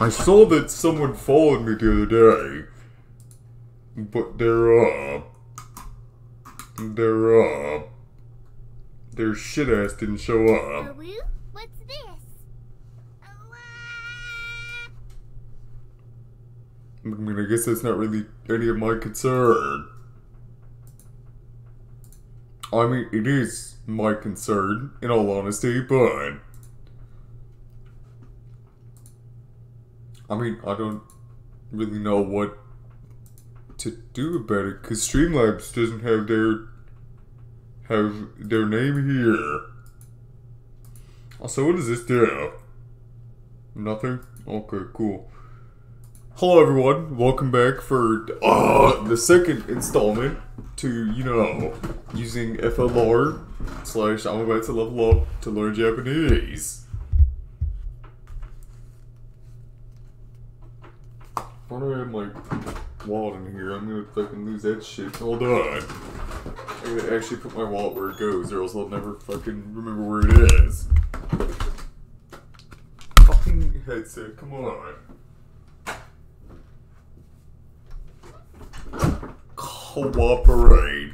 I saw that someone followed me the other day. But they're, uh... They're, uh... Their shit ass didn't show up. What's this? I mean, I guess that's not really any of my concern. I mean, it is my concern, in all honesty, but... I mean, I don't really know what to do about it because Streamlabs doesn't have their have their name here. So what does this do? Nothing. Okay, cool. Hello, everyone. Welcome back for uh, the second installment to you know using FLR slash I'm about to level up to learn Japanese. If I don't my wallet in here, I'm gonna fucking lose that shit. Hold on. I gotta actually put my wallet where it goes, or else I'll never fucking remember where it is. Fucking headset, come on. Cooperate.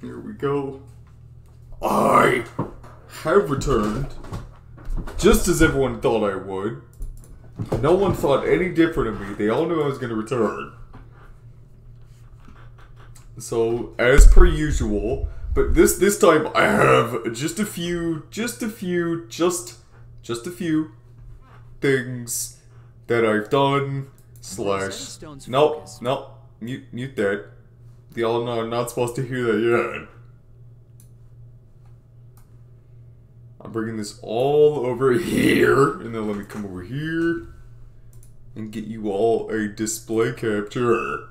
Here we go. I have returned, just as everyone thought I would. No one thought any different of me. They all knew I was going to return. So, as per usual, but this this time I have just a few, just a few, just just a few things that I've done. Slash. Nope, nope. Mute, mute that. Y'all are not supposed to hear that yet. I'm bringing this all over here, and then let me come over here and get you all a display capture.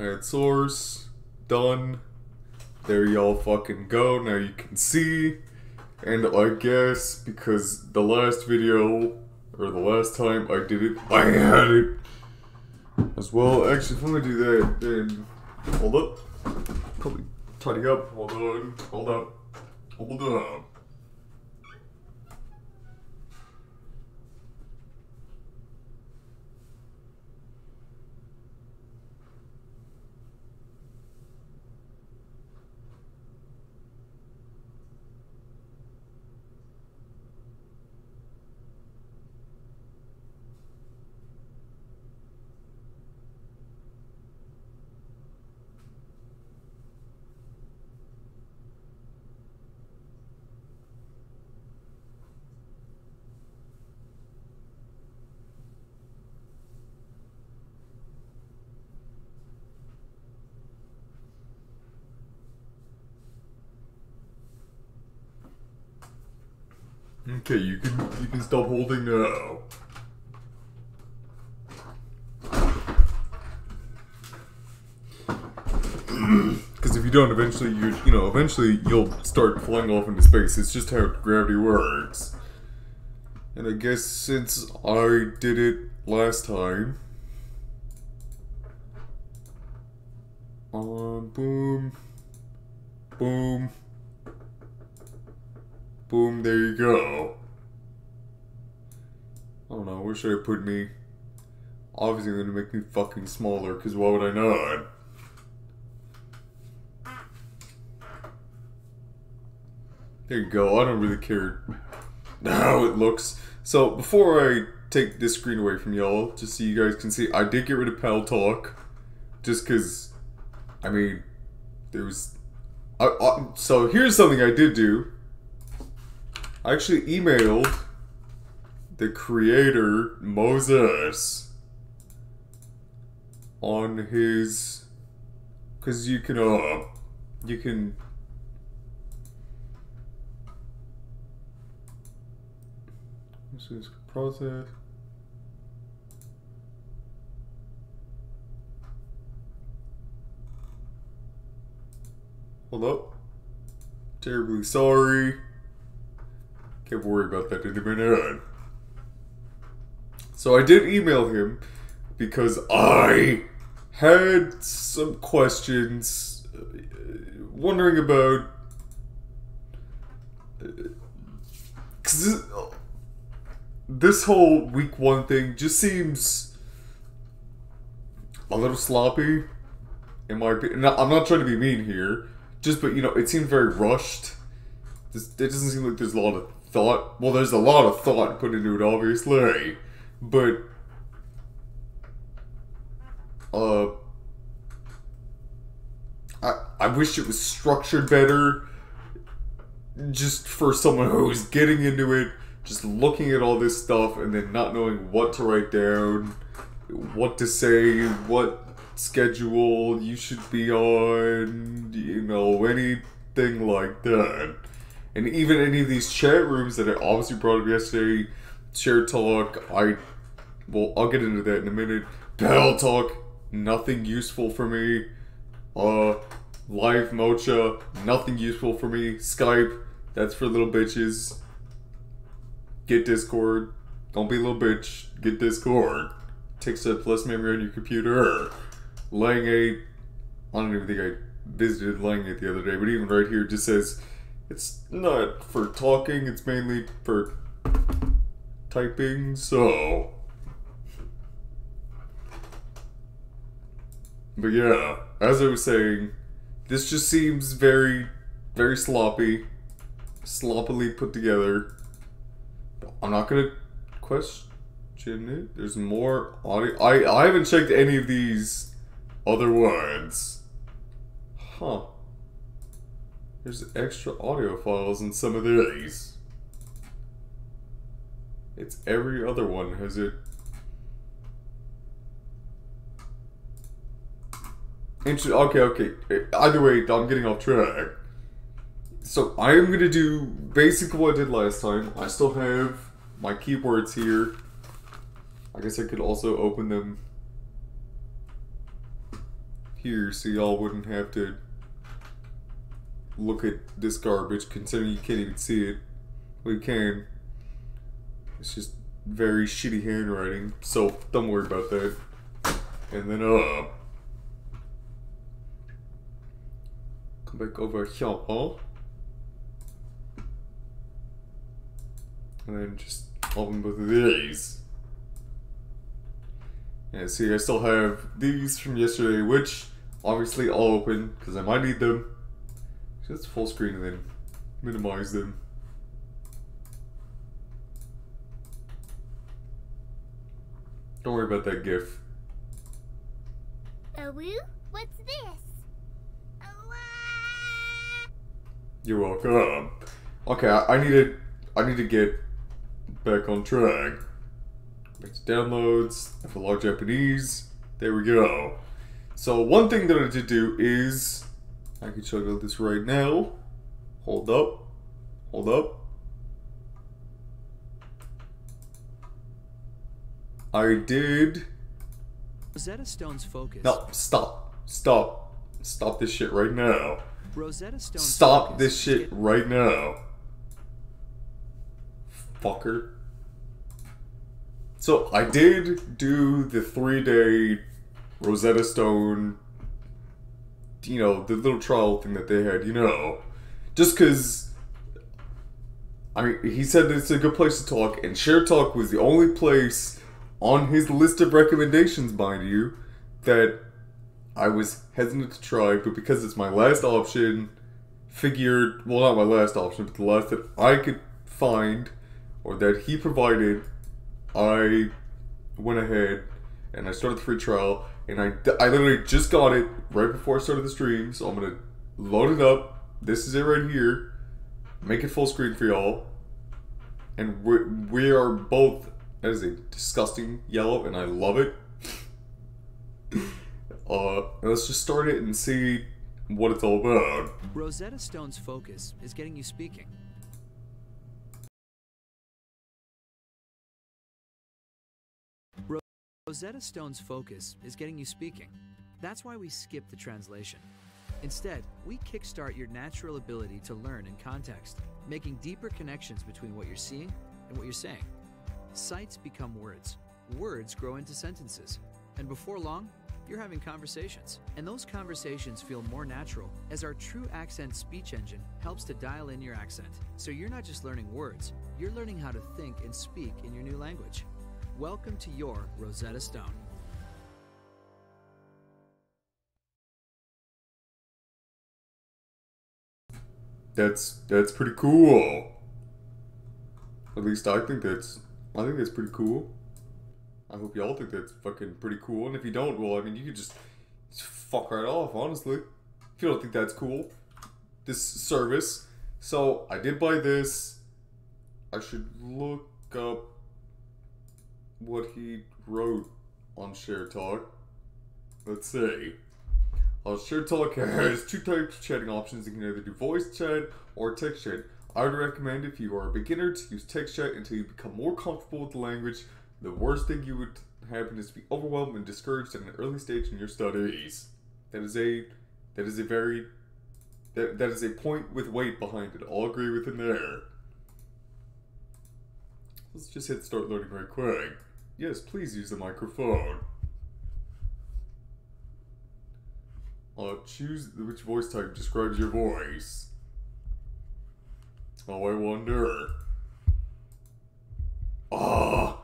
Alright, source. Done. There y'all fucking go. Now you can see. And I guess because the last video, or the last time I did it, I had it as well. Actually, if I'm gonna do that, then hold up. Probably tidy up. Hold on. Hold up. Hold up. Okay, you can you can stop holding now. Because if you don't, eventually you you know eventually you'll start flying off into space. It's just how gravity works. And I guess since I did it last time, um, boom, boom. Boom, there you go. I don't know, where should I put me? Obviously gonna make me fucking smaller, cause why would I not? There you go, I don't really care how it looks. So, before I take this screen away from y'all, just so you guys can see, I did get rid of Pal Talk. Just cause, I mean, there was... I, I, so here's something I did do I actually emailed the creator, Moses, on his. Because you can, uh. You can. This is process. up. Terribly sorry. Can't worry about that in a minute. So I did email him because I had some questions uh, wondering about. Because uh, this whole week one thing just seems a little sloppy, in my opinion. I'm not trying to be mean here, just but you know, it seems very rushed. it doesn't seem like there's a lot of thought. Well, there's a lot of thought put into it, obviously, but uh, I I wish it was structured better. Just for someone who's getting into it, just looking at all this stuff and then not knowing what to write down, what to say, what schedule you should be on, you know, anything like that and even any of these chat rooms that I obviously brought up yesterday, chair talk, I, well, I'll get into that in a minute. Battle talk, nothing useful for me. Uh, live mocha, nothing useful for me. Skype, that's for little bitches. Get Discord. Don't be a little bitch. Get Discord. Takes up less memory on your computer. Lang 8. I don't even think I visited Lang 8 the other day, but even right here just says it's not for talking, it's mainly for typing, so. But yeah, as I was saying, this just seems very, very sloppy, sloppily put together. I'm not gonna question it. There's more audio. I, I haven't checked any of these other ones. Huh. There's extra audio files in some of these. It's every other one has it. Inter okay, okay. Eh, either way, I'm getting off track. So I am going to do basically what I did last time. I still have my keyboards here. I guess I could also open them here so y'all wouldn't have to look at this garbage, considering you can't even see it. We can. It's just very shitty handwriting, so don't worry about that. And then, uh. Come back over here, huh? And then just open both of these. Yeah, see, I still have these from yesterday, which obviously I'll open because I might need them. Just full screen them, minimize them. Don't worry about that GIF. Awu, what's this? You're welcome. Okay, I, need to, I need to get back on track. to downloads, for log Japanese. There we go. So one thing that I need to do is I can check out this right now. Hold up. Hold up. I did. Rosetta Stone's focus. No, stop. Stop. Stop this shit right now. Rosetta Stone. Stop focus. this shit right now. Fucker. So I did do the three day Rosetta Stone you know, the little trial thing that they had, you know, just because. I mean, he said it's a good place to talk, and Share Talk was the only place on his list of recommendations, mind you, that I was hesitant to try, but because it's my last option, figured, well, not my last option, but the last that I could find or that he provided, I went ahead and I started the free trial and I, I literally just got it right before I started the stream, so I'm gonna load it up. This is it right here. Make it full screen for y'all. And we we are both. That is a disgusting yellow, and I love it. uh, let's just start it and see what it's all about. Rosetta Stone's focus is getting you speaking. Rosetta Stone's focus is getting you speaking. That's why we skip the translation. Instead, we kickstart your natural ability to learn in context, making deeper connections between what you're seeing and what you're saying. Sights become words, words grow into sentences, and before long, you're having conversations. And those conversations feel more natural as our True Accent speech engine helps to dial in your accent. So you're not just learning words, you're learning how to think and speak in your new language. Welcome to your Rosetta Stone. That's that's pretty cool. At least I think that's I think that's pretty cool. I hope y'all think that's fucking pretty cool. And if you don't, well, I mean, you could just, fuck right off, honestly. If you don't think that's cool, this service. So I did buy this. I should look up what he wrote on Share Talk. Let's see. Uh, Share Talk has two types of chatting options. You can either do voice chat or text chat. I would recommend if you are a beginner to use text chat until you become more comfortable with the language. The worst thing you would happen is to be overwhelmed and discouraged at an early stage in your studies. That is a that is a very that, that is a point with weight behind it. I'll agree with him there. Let's just hit start learning right quick. Yes, please use the microphone. Uh, choose which voice type describes your voice. Oh, I wonder. Ah!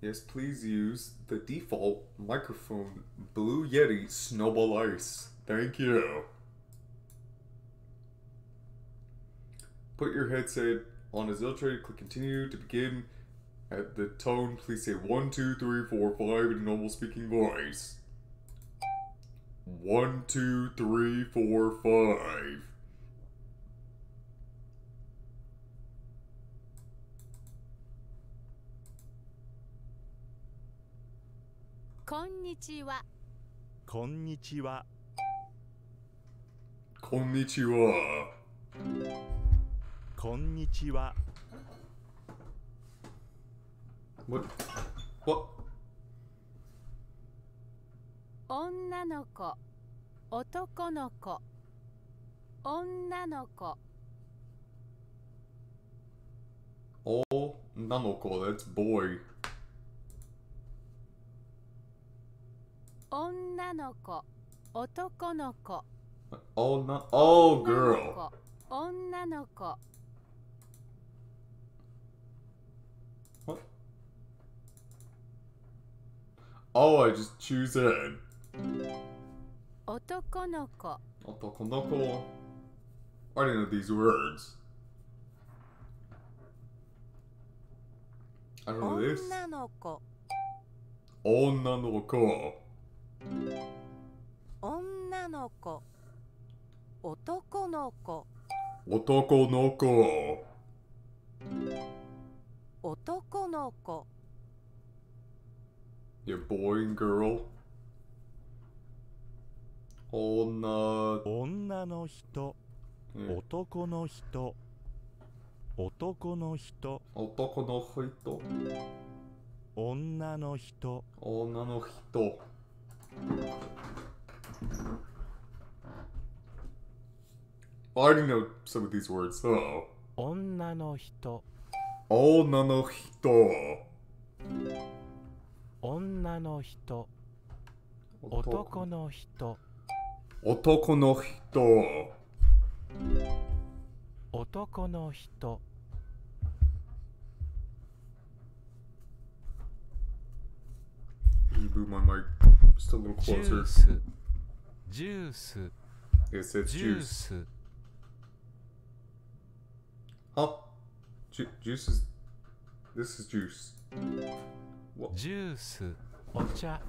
Yes, please use the default microphone Blue Yeti Snowball Ice. Thank you. Put your headset on as illustrated, click continue to begin at the tone, please say one, two, three, four, five in a normal speaking voice. One, two, three, four, five. Konnichiwa. Konnichiwa. Konnichiwa. Konnichiwa. What? What? 女の子男の子女の子女の子 that's boy 女の子男の子女 oh girl 女の子 Oh, I just choose it. 男の子。男の子。I didn't know these words. I don't know this. 女の子。女の子。女の子。男の子。男の子。男の子。Your boring girl. 女女の人、男の人男の人男の人女の人女の人女の人 I already know some of these words, so. 女の人女の人女の人男の人男の人男の人ジュースジュース SS ジュースあジュジュース This is juice. ジュース、お茶。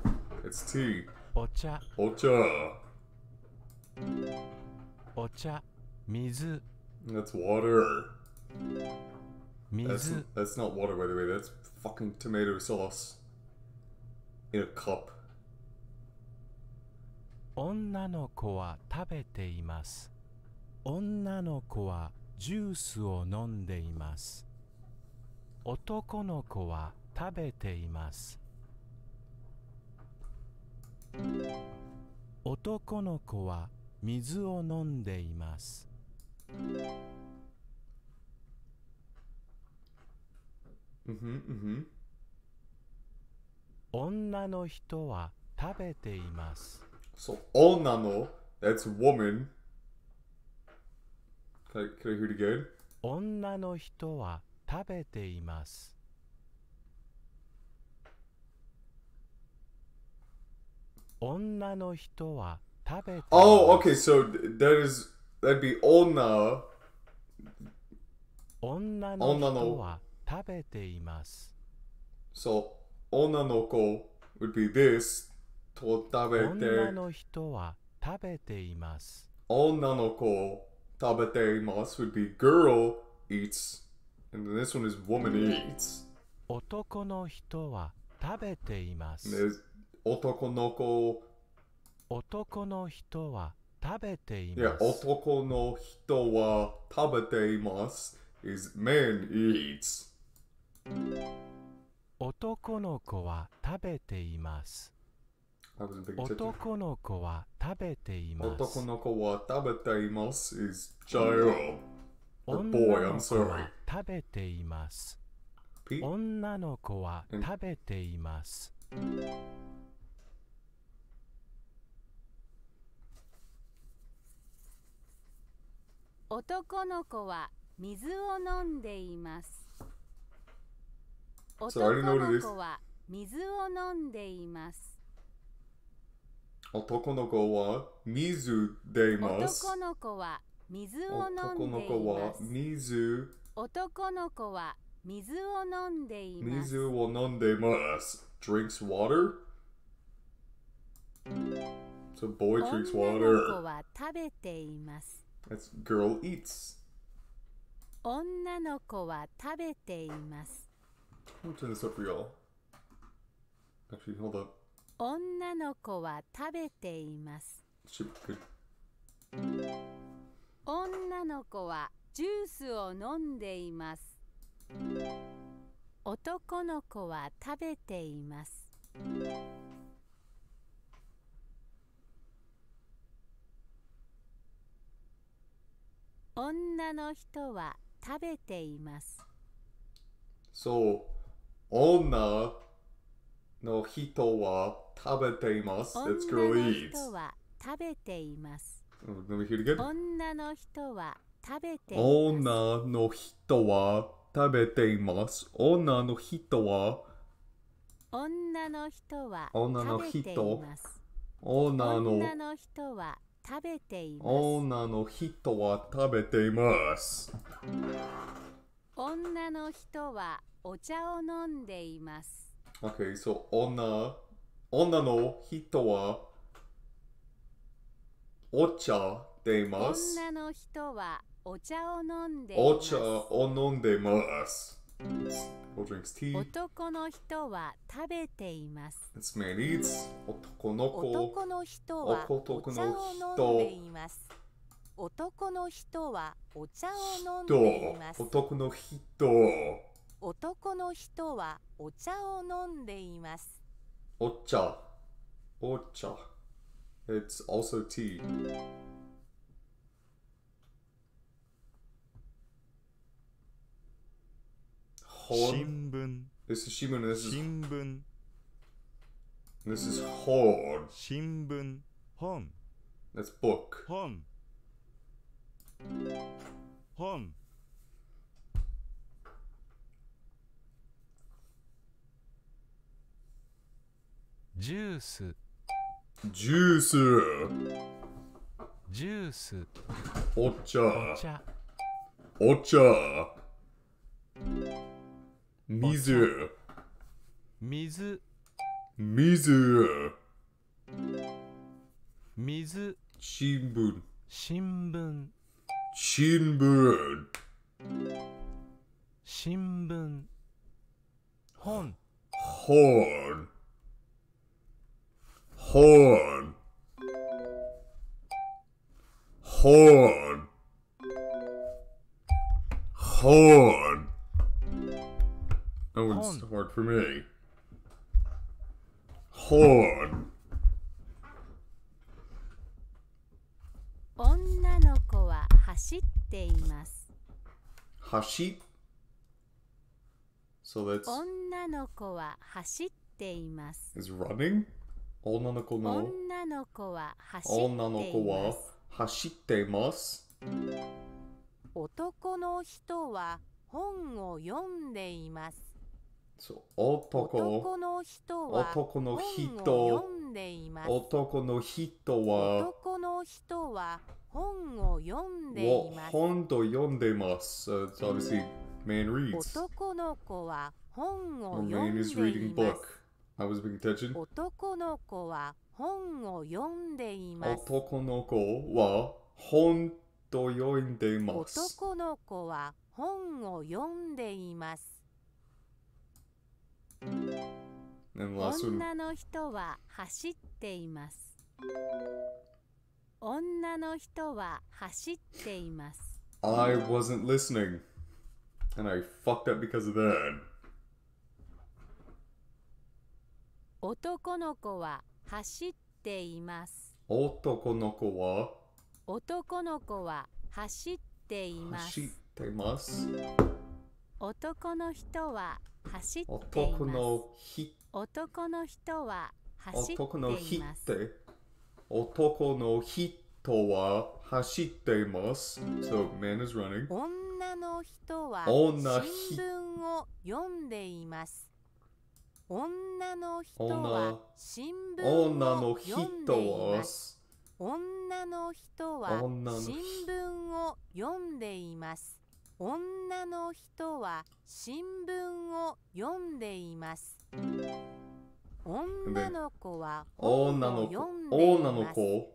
It's tea. お茶。お茶。お茶、水。That's water. 水。That's, that's not water, by the way. That's fucking tomato sauce in a cup. 女の子は食べています。女の子はジュースを飲んでいます。男の子は食べています男の子は水を飲んでいます女の人は食べています。So, 女の That's woman. Can I, can I hear it again? 女の人は食べています。女の人は食べ Oh, okay, so that is that'd be 女女の人は食べています。So 女の子 would be this と食べて女の人は食べています。女の子食べています would be girl eats and then this one is woman eats 男の人は食べています。男の子男の人は食べています。いや、男の人は食べています。is man eats. 男の子は食べています。男の子は食べています。男の子は食べています is child. o boy, I'm sorry. 食べています。女の子は食べています。男の子は水を飲んでいます。男の子は水を飲んでいます。男の子は水でいます。男の子は水を飲んでいます。男の子は水を飲んでいます。水を飲んでいます。drinks water? So boy drinks water. 女の子は食べています。That's 女の子は食べています。Turn this up for y'all. Actually, h o 女の子は食べています。女の子はジュースを飲んでいます。男の子は食べています。女の人は食べています。そう、女の人は食べています。t t s great. 女の人は食べています。女の人は食べています。女の人は食べています。女の人は女の人は女の人女の人は食べています女の人は食べています女の人はお茶を飲んでいます OK so 女女の人はお茶でいます女の人はお茶を飲んでいますお茶を飲んでいます男の人は食べています。This man eats. 男の子。男の人はお茶を飲んでいます。男の人はお茶を飲んでいます。男の人。男の人はお茶を飲んでいます。お茶。お茶。It's also tea. horn. Shinbun. This is Shimbun. This is Shinbun. This is Hon. Shinbun. Hon. That's book. Hon. Hon. Juice. Juice. Juice. Ocha. Ocha. Ocha. 水水水水新聞新聞新聞新聞本本本本本 hard for me. Hard. 女の子は走っています。走っ So that's 女の子は走っています。is running? 女の子の女の子は走っています。女の子は走っています。男の人は本を読んでいます。男男の人は男の人男の人は男の人は本を読んでいます。本と読んでいます。Uh, obviously man reads. 男の子は本を読んでいます。Man is reading book. I was paying attention. 男の子は本を読んでいます。男の子は本と読んでいます。男の子は本を読んでいます。女の人は走っています女の人は走っています I wasn't listening and I fucked up because of that 男の子は走っています男の子は男の子は走っています走っています男の人は走っています。男の日。男の人は走っています。男の人は走っています。So man is running. 女の人は新聞を読んでいます。女の人は新聞を読んでいます。女の人は新聞を読んでいます。女の人は新聞を読んでいます女の子は本を読んでいます女の子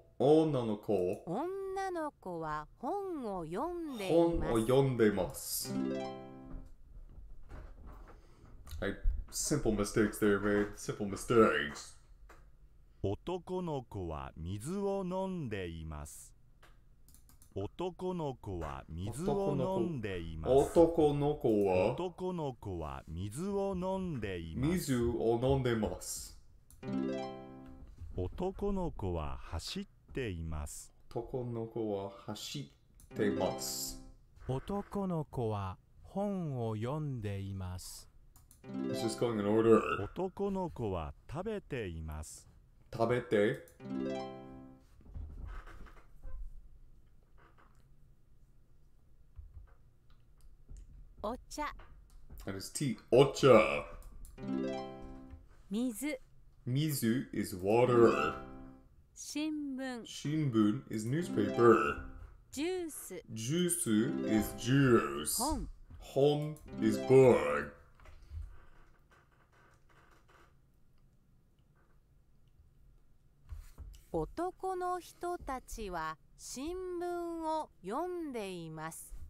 女の子は本を読んでいます本を読んでいます simple mistakes there made simple mistakes 男の子は水を飲んでいます男の子は水を飲んでいます男の子は男の子は水を飲んでいます水を飲んでます男の子は走っています男の子は走ってます男の子は本を読んでいます男の子は食べています食べてお茶。And it's tea. Ocha. 水 Mizu is water. 新聞 Shinbun is newspaper. ジュース Juice is juice. 本 Hon is book. 男の人たちは新聞を読んでいます。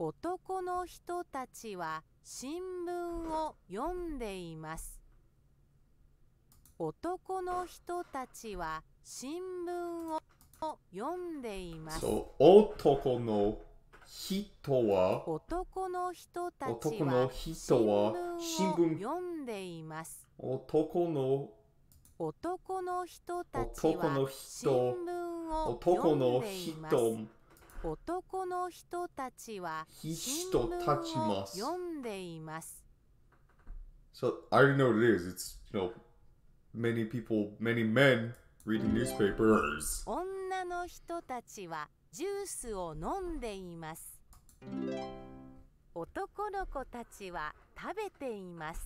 男の人たちは新聞を読んでいます男の人たちは新聞を読んでいます。男の人は男の人たちは新聞を読んでいます。男の男の人たちは新聞を読んでいます。男の人たちは人新聞を読んでいます。So I know it is. It's many people, many men reading newspapers. 女の人たちはジュースを飲んでいます。男の子たちは食べています。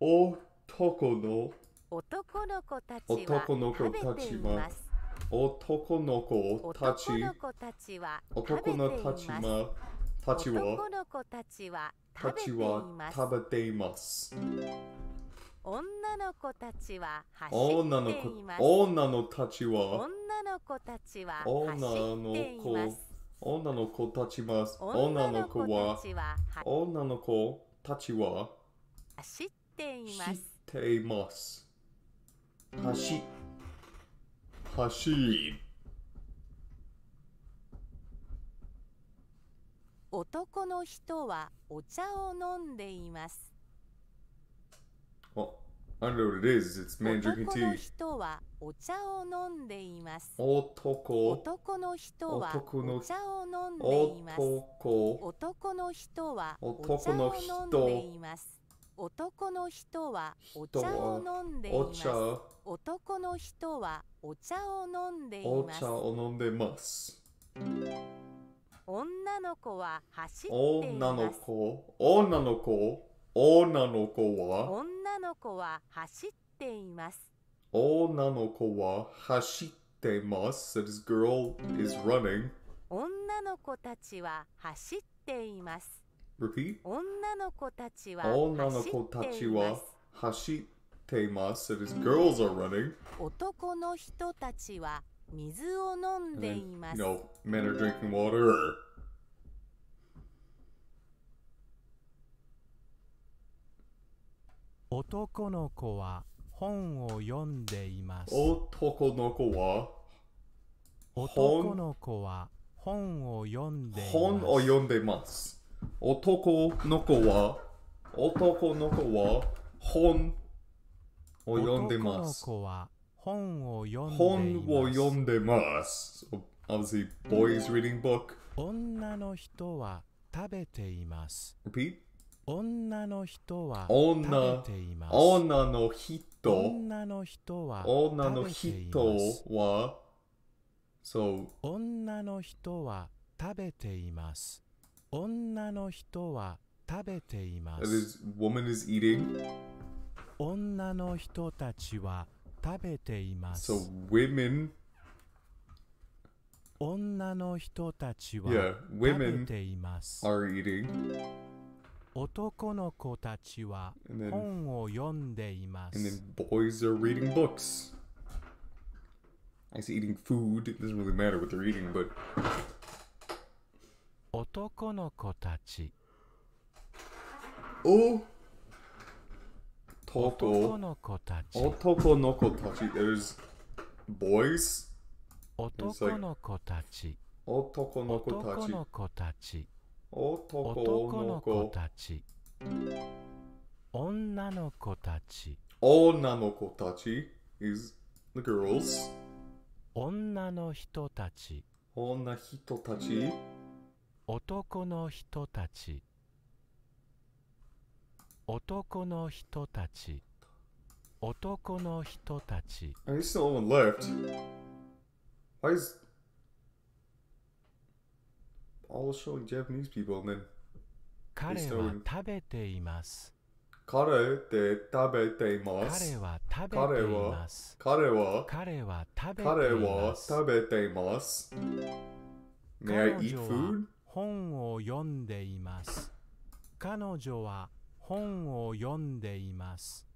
男の男の子たちは食べています。男の子たち男のたちは男のたちはたちは食べています女の子たちは走っています女の子たちは女の子たちは走っています女の子たちは女の子は女の子たちは走っています走っています走 f a s 男の人はお茶を飲んでいます。お、あ I know w it s m n drinking tea. 男の人はお茶を飲んでいます。男男の人はお茶を飲んでいます。男男の人はお茶を飲んでいます。男の人はお茶を飲んでいます。男の人はお茶を飲んでいます。お茶を飲んでます。女の子は走っています。女の子、女の子、女の子は女の子は走っています。女の子は走ってます。This girl is running. 女の子たちは走っています。Repeat. 女の子たちは走っています。It is girls are running. 男の人たちは水を飲んでいます。Then, n o men are drinking water. 男の子は本を読んでいます。男の子は男の子は本を読んでいます。本を読んでます。男の子は男の子は本を読んでます。男の子は本を読んで本を読んでます。So, obviously, boy s reading book. 女の人は食べています。Repeat? 女の人は食べています。女の人女の人は女の人は So 女の人は食べています。女の人は食べています。woman is eating. 女の人たちは食べています。So women 女の人たちは食べて Yeah, women are eating. 男の子たちは本を読んでいます。And then, e n boys are reading books. I s e e eating food. It doesn't really matter what they're eating, but 男の子たちお男の子たち男の子たち There's boys 男の子たち男の子たち男の子たち男の子たち女の子たち女の子たち is the girls 女の人たち女人たち男の人たち男の人たち男の人たち Are you still on left? Why is all showing Japanese people and then 彼は食べています彼は食べています彼は食べています彼は彼は食べています彼は食べています彼は食べています彼は食べています本を読んでいます彼女は本を読んでいます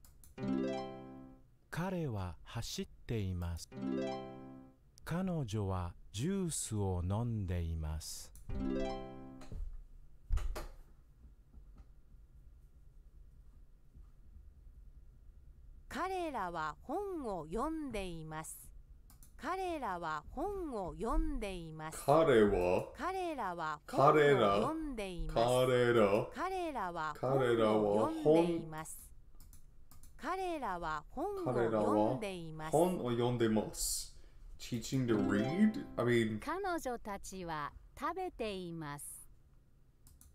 彼は走っています彼女はジュースを飲んでいます彼らは本を読んでいます彼らは本を読んでいます。彼は彼らは彼ら読んでいます。彼ら彼らは彼らは本でいます。彼らは本を読んでいます。本を読んでます。Teaching to read? I mean... 彼女たちは食べています。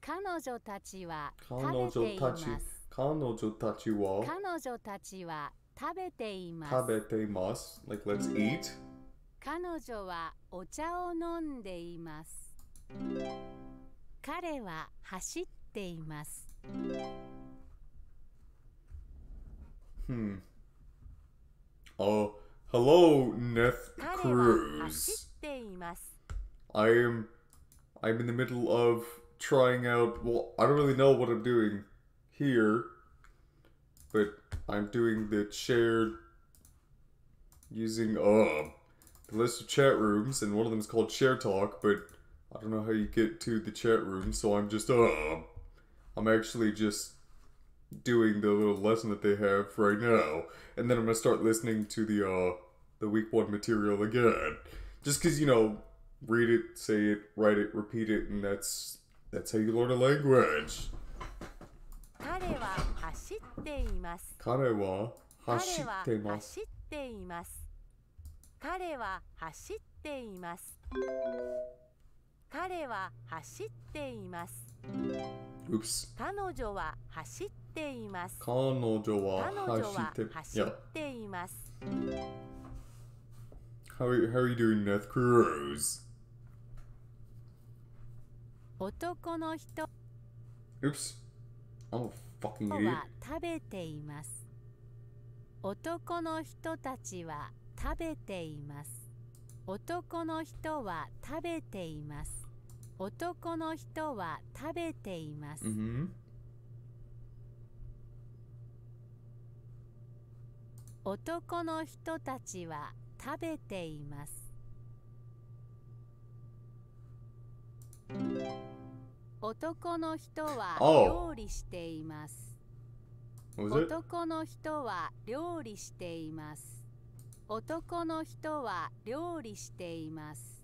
彼女たちは食べています。彼女たちは彼女たちは食べています。食べています。Like, let's eat. 彼女はお茶を飲んでいます彼は走っています Hmm. Oh, hello, Neth Cruz. I am I'm in the middle of trying out well, I don't really know what I'm doing here, but I'm doing the shared using a the list of chat rooms, and one of them is called Share Talk, but I don't know how you get to the chat room, so I'm just, uh, I'm actually just doing the little lesson that they have right now, and then I'm gonna start listening to the, uh, the week one material again. Just cause, you know, read it, say it, write it, repeat it, and that's, that's how you learn a language. Kare wa imasu. Kare wa imasu. 彼は走っています彼は走っています Oops. 彼女は走っています彼女は走っています How are, how are you doing, Death Cruz? 男の人 Oops. I'm a fucking idiot. は食べています。男の人たちは食べています男の人は食べています男の人は食べています、mm hmm. 男の人たちは食べています男の人は料理しています、oh. 男の人は料理しています男の人は料理しています。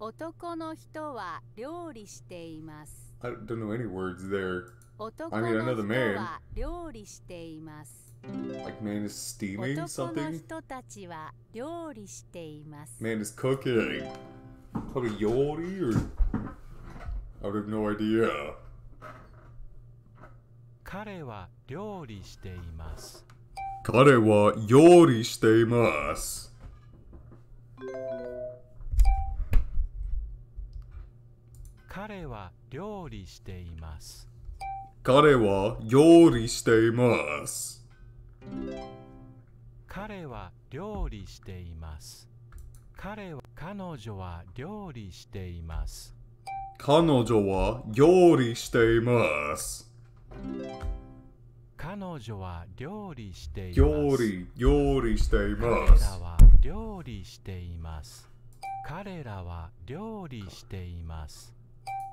男の人は料理しています。I don't know any words there. I mean, another man. 料理しています。Like man is steaming something? 男の人たちは料理しています。Man is cooking. Probably 料理 or... I would have no idea. 彼は料理しています。彼は料理しています。彼は料理しています。彼は料理しています。彼は料理しています。彼は彼女は料理しています。彼女は料理しています。彼女は料理しています料理料理しています彼らは料理しています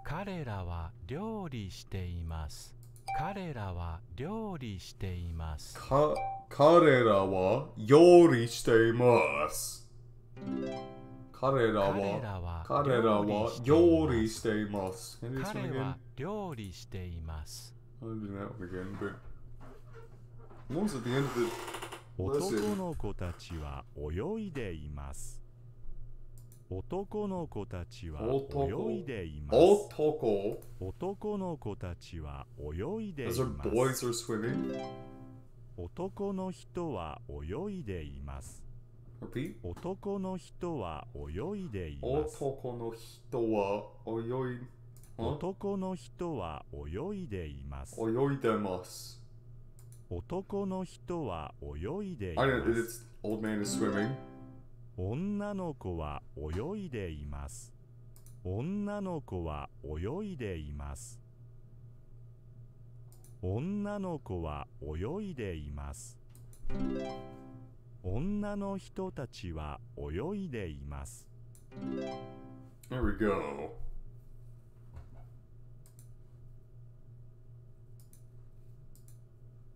彼らは料理しています彼らは料理しています彼らは料理しています彼らは料理しています彼らは彼らは料理しています彼は料理しています男の子たちは泳いでいます。男の子たちは泳いでいます。男男の子たちは泳いでいます。男の人は泳いでいます。男の人は泳いでいます。男の人は泳い男の人は泳いでいます。泳いでます。男の人は泳いでいます。女の子は泳いでいます。女の子は泳いでいます。女の子は泳いでいます。女の人たちは泳いでいます。There we go.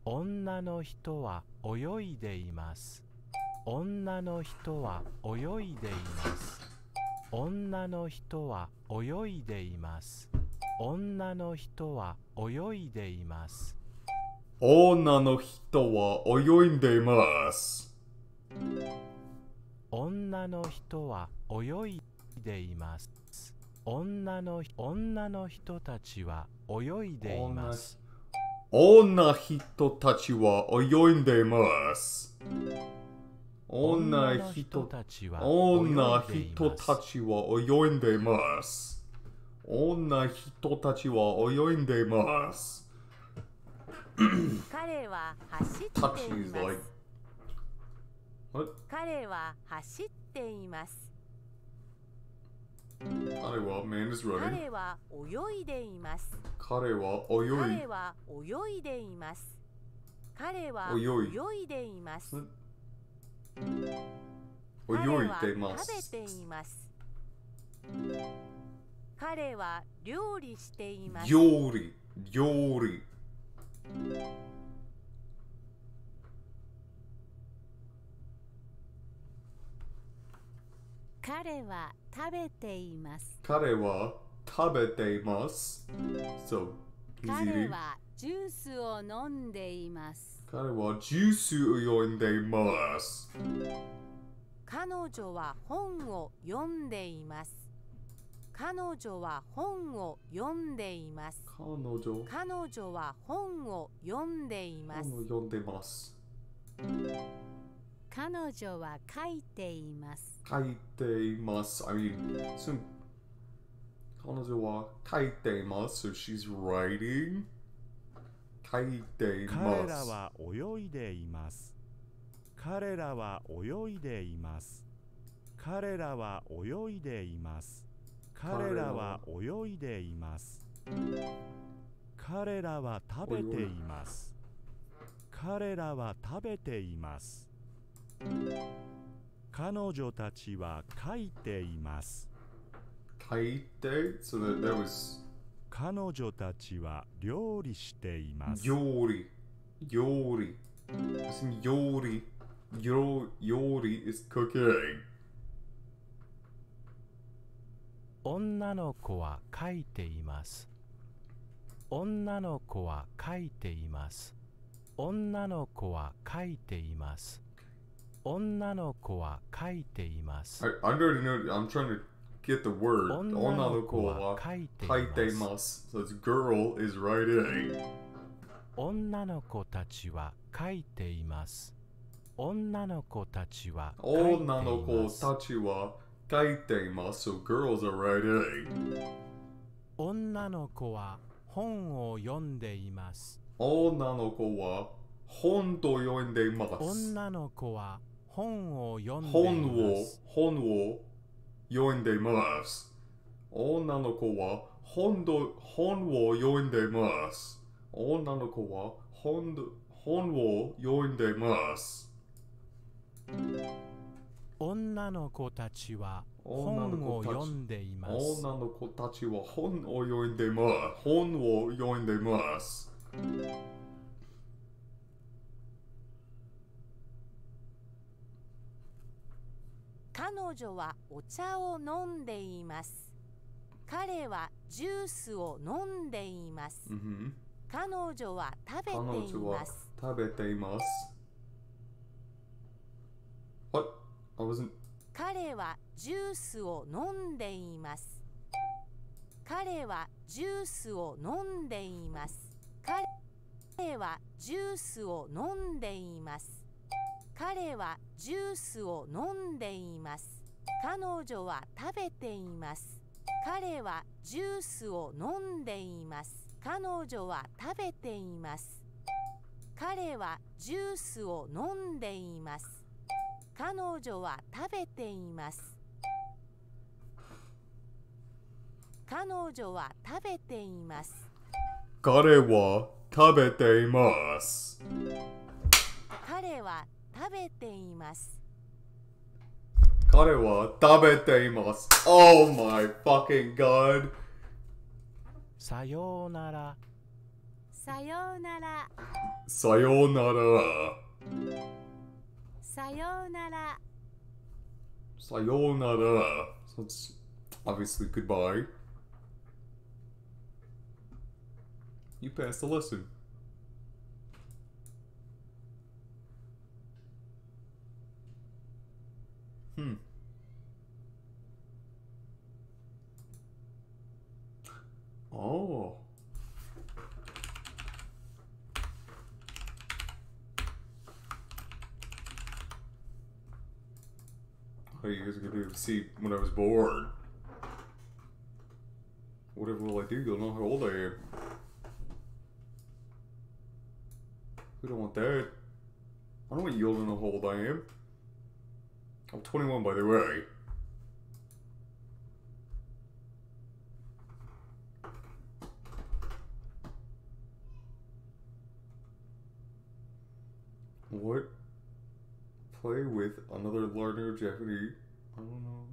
女の人は泳いでいます女の人は泳いでいます女の人は泳いでいます女の人は泳いでいます女の人は泳いでいます女の人は泳いでいます女の女の人たちは泳いでいます女人たちは泳いでます。女人たちは女人たちは泳いでます。女人たちは泳いでます。彼は走っています。彼は走っています。彼は man is running 彼は泳いでいます彼は泳い彼は泳いでいます彼は泳いでいます泳いでいます食べています彼は料理しています料理料理彼は食べています。彼は食べています。So, 彼はジュースを飲んでいます。彼はジュースを飲んでいます。彼女は本を読んでいます。彼女は本を読んでいます。彼女彼女は本を読んでいます。彼女は書いています。書いています。I mean, so, 彼女は書いています。So she's writing. 書いています。彼らは泳いでいます。彼らは泳いでいます。彼らは泳いでいます。彼らは泳いでいます。彼らは食べています。彼らは食べています。彼女たちは書いています。書いて So that there was 彼女たちは料理しています。料理。料理。料理。料理 is cooking. 女の子は書いています。女の子は書いています。女の子は書いています。女の子は書いています。I, I already know, I'm trying to get the word. 女の子は書いています。So it's girl is writing. 女の子たちは書いています。女の子たちは女の子たちは書いています。So girls are writing. 女の子は本を読んでいます。女の子は本と読んでいます。女の子は本を読んでいます本を読んでいます女の子は本ど本を読んでいます女の子は本本を読んでいます女の子たちは本を読んでいます。女の子たちは本を読んでいます。本を読んでいます。彼女はお茶を飲んでいます彼はジュースを飲んでいます、彼女は食べています食べています What? I wasn't... 彼はジュースを飲んでいます彼はジュースを飲んでいます彼はジュースを飲んでいます彼はジュースを飲んでいます彼女は食べています彼はジュースを飲んでいます彼女は食べています彼はジュースを飲んでいます彼女は食べています彼女は食べています彼は食べています彼は食べています彼は食べています Oh my fucking god さようならさようならさようならさようならさようなら So it's obviously goodbye You passed the lesson Hmm. Oh. Are oh, you guys gonna see when I was bored. Whatever will I do? You'll know how old I am. We don't want that. I don't want you to know how old I am. I'm 21, by the way. What? Play with another learner Japanese? I don't know.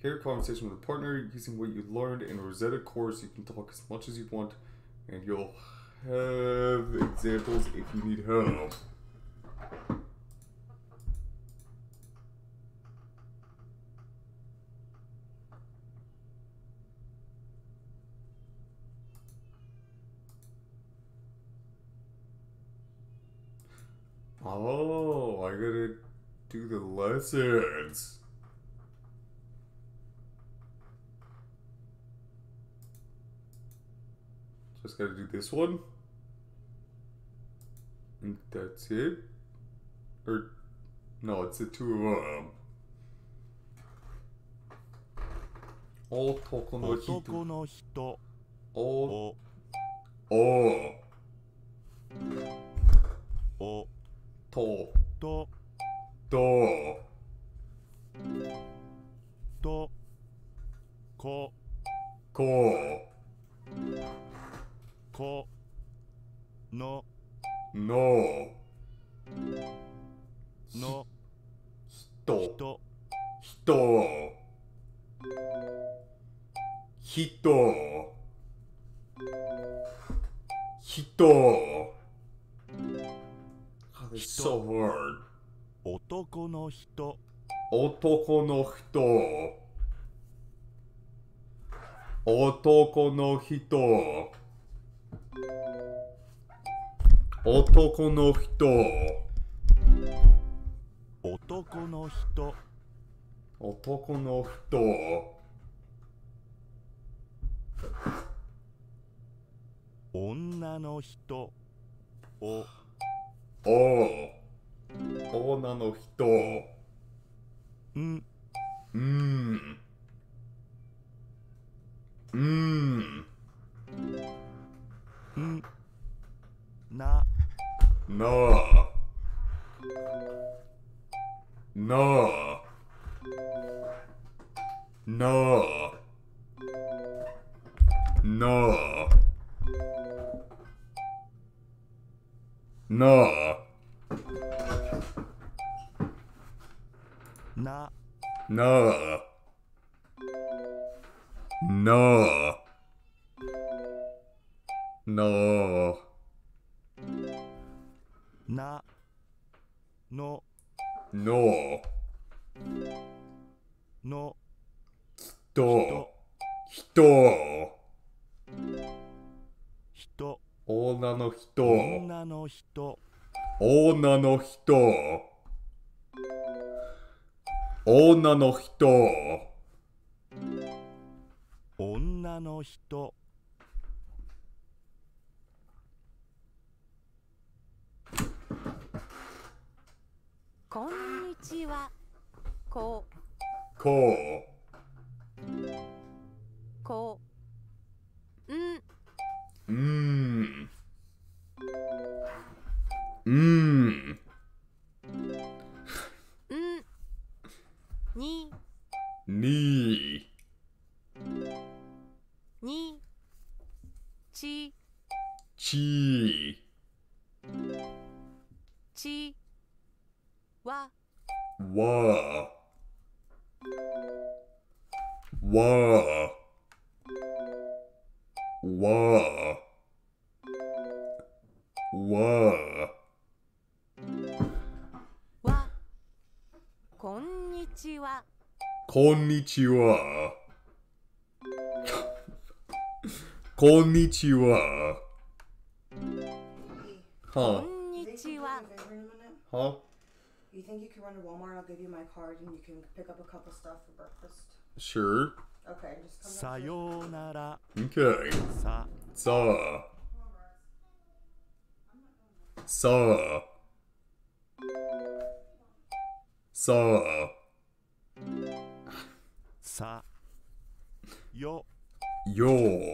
Here, conversation with a partner using what you learned in Rosetta course. You can talk as much as you want, and you'll have examples if you need help. Oh, I gotta do the lessons. gotta do this one. And that's it. Or, no, it's the two of them. 男の人男の人おおおおととととこここののの人人人人人男の人男の人男の人男の人男の人男の人女の人おお女の人うんうんうん Mm. Nah. No. No. No. No. No. Nah. No. No. No. なのの o の人人人女の人女の人女の人女の人女の人こんにちは。こう。こう。こう。うん。うん。うん。Konnichiwa. Konnichiwa. Huh. Konnichiwa. Huh? You think you can run to Walmart? I'll give you my card and you can pick up a couple stuff for breakfast. Sure. Okay, just come Sayonara. Okay. Sa. Sa. Sa. Sa. よー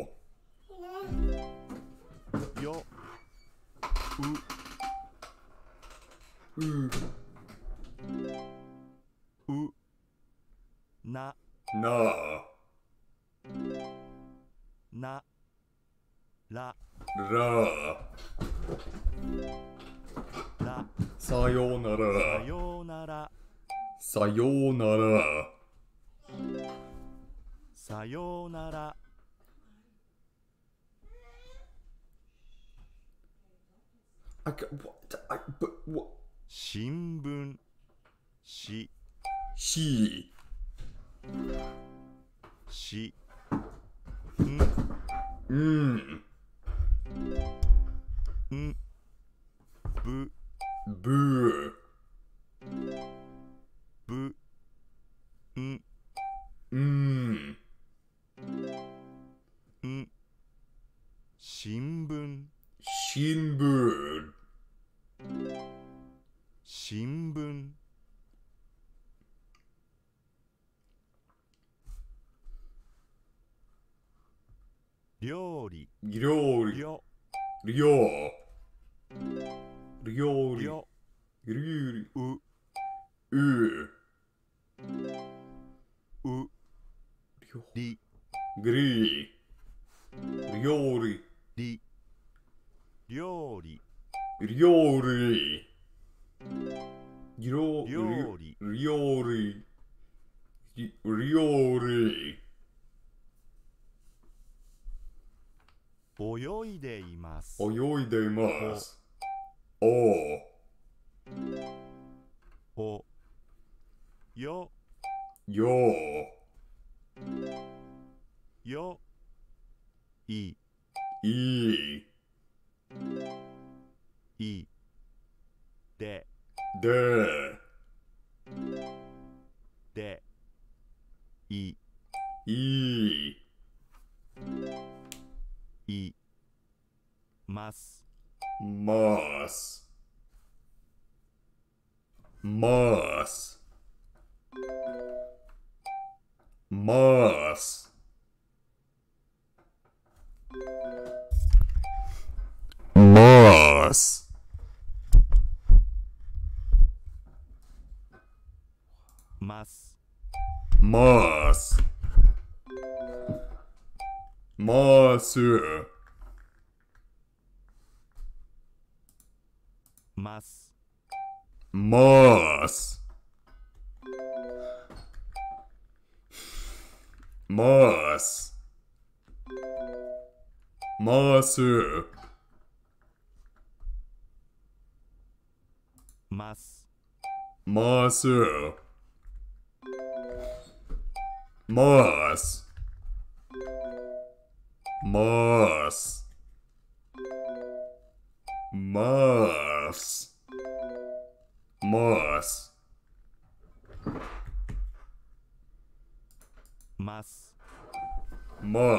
doing more. Masu. Mas. Mas. Mas. Masu. Mas. Masu. Mas. Moss. Moss. Moss. Mas. Moss. Mas.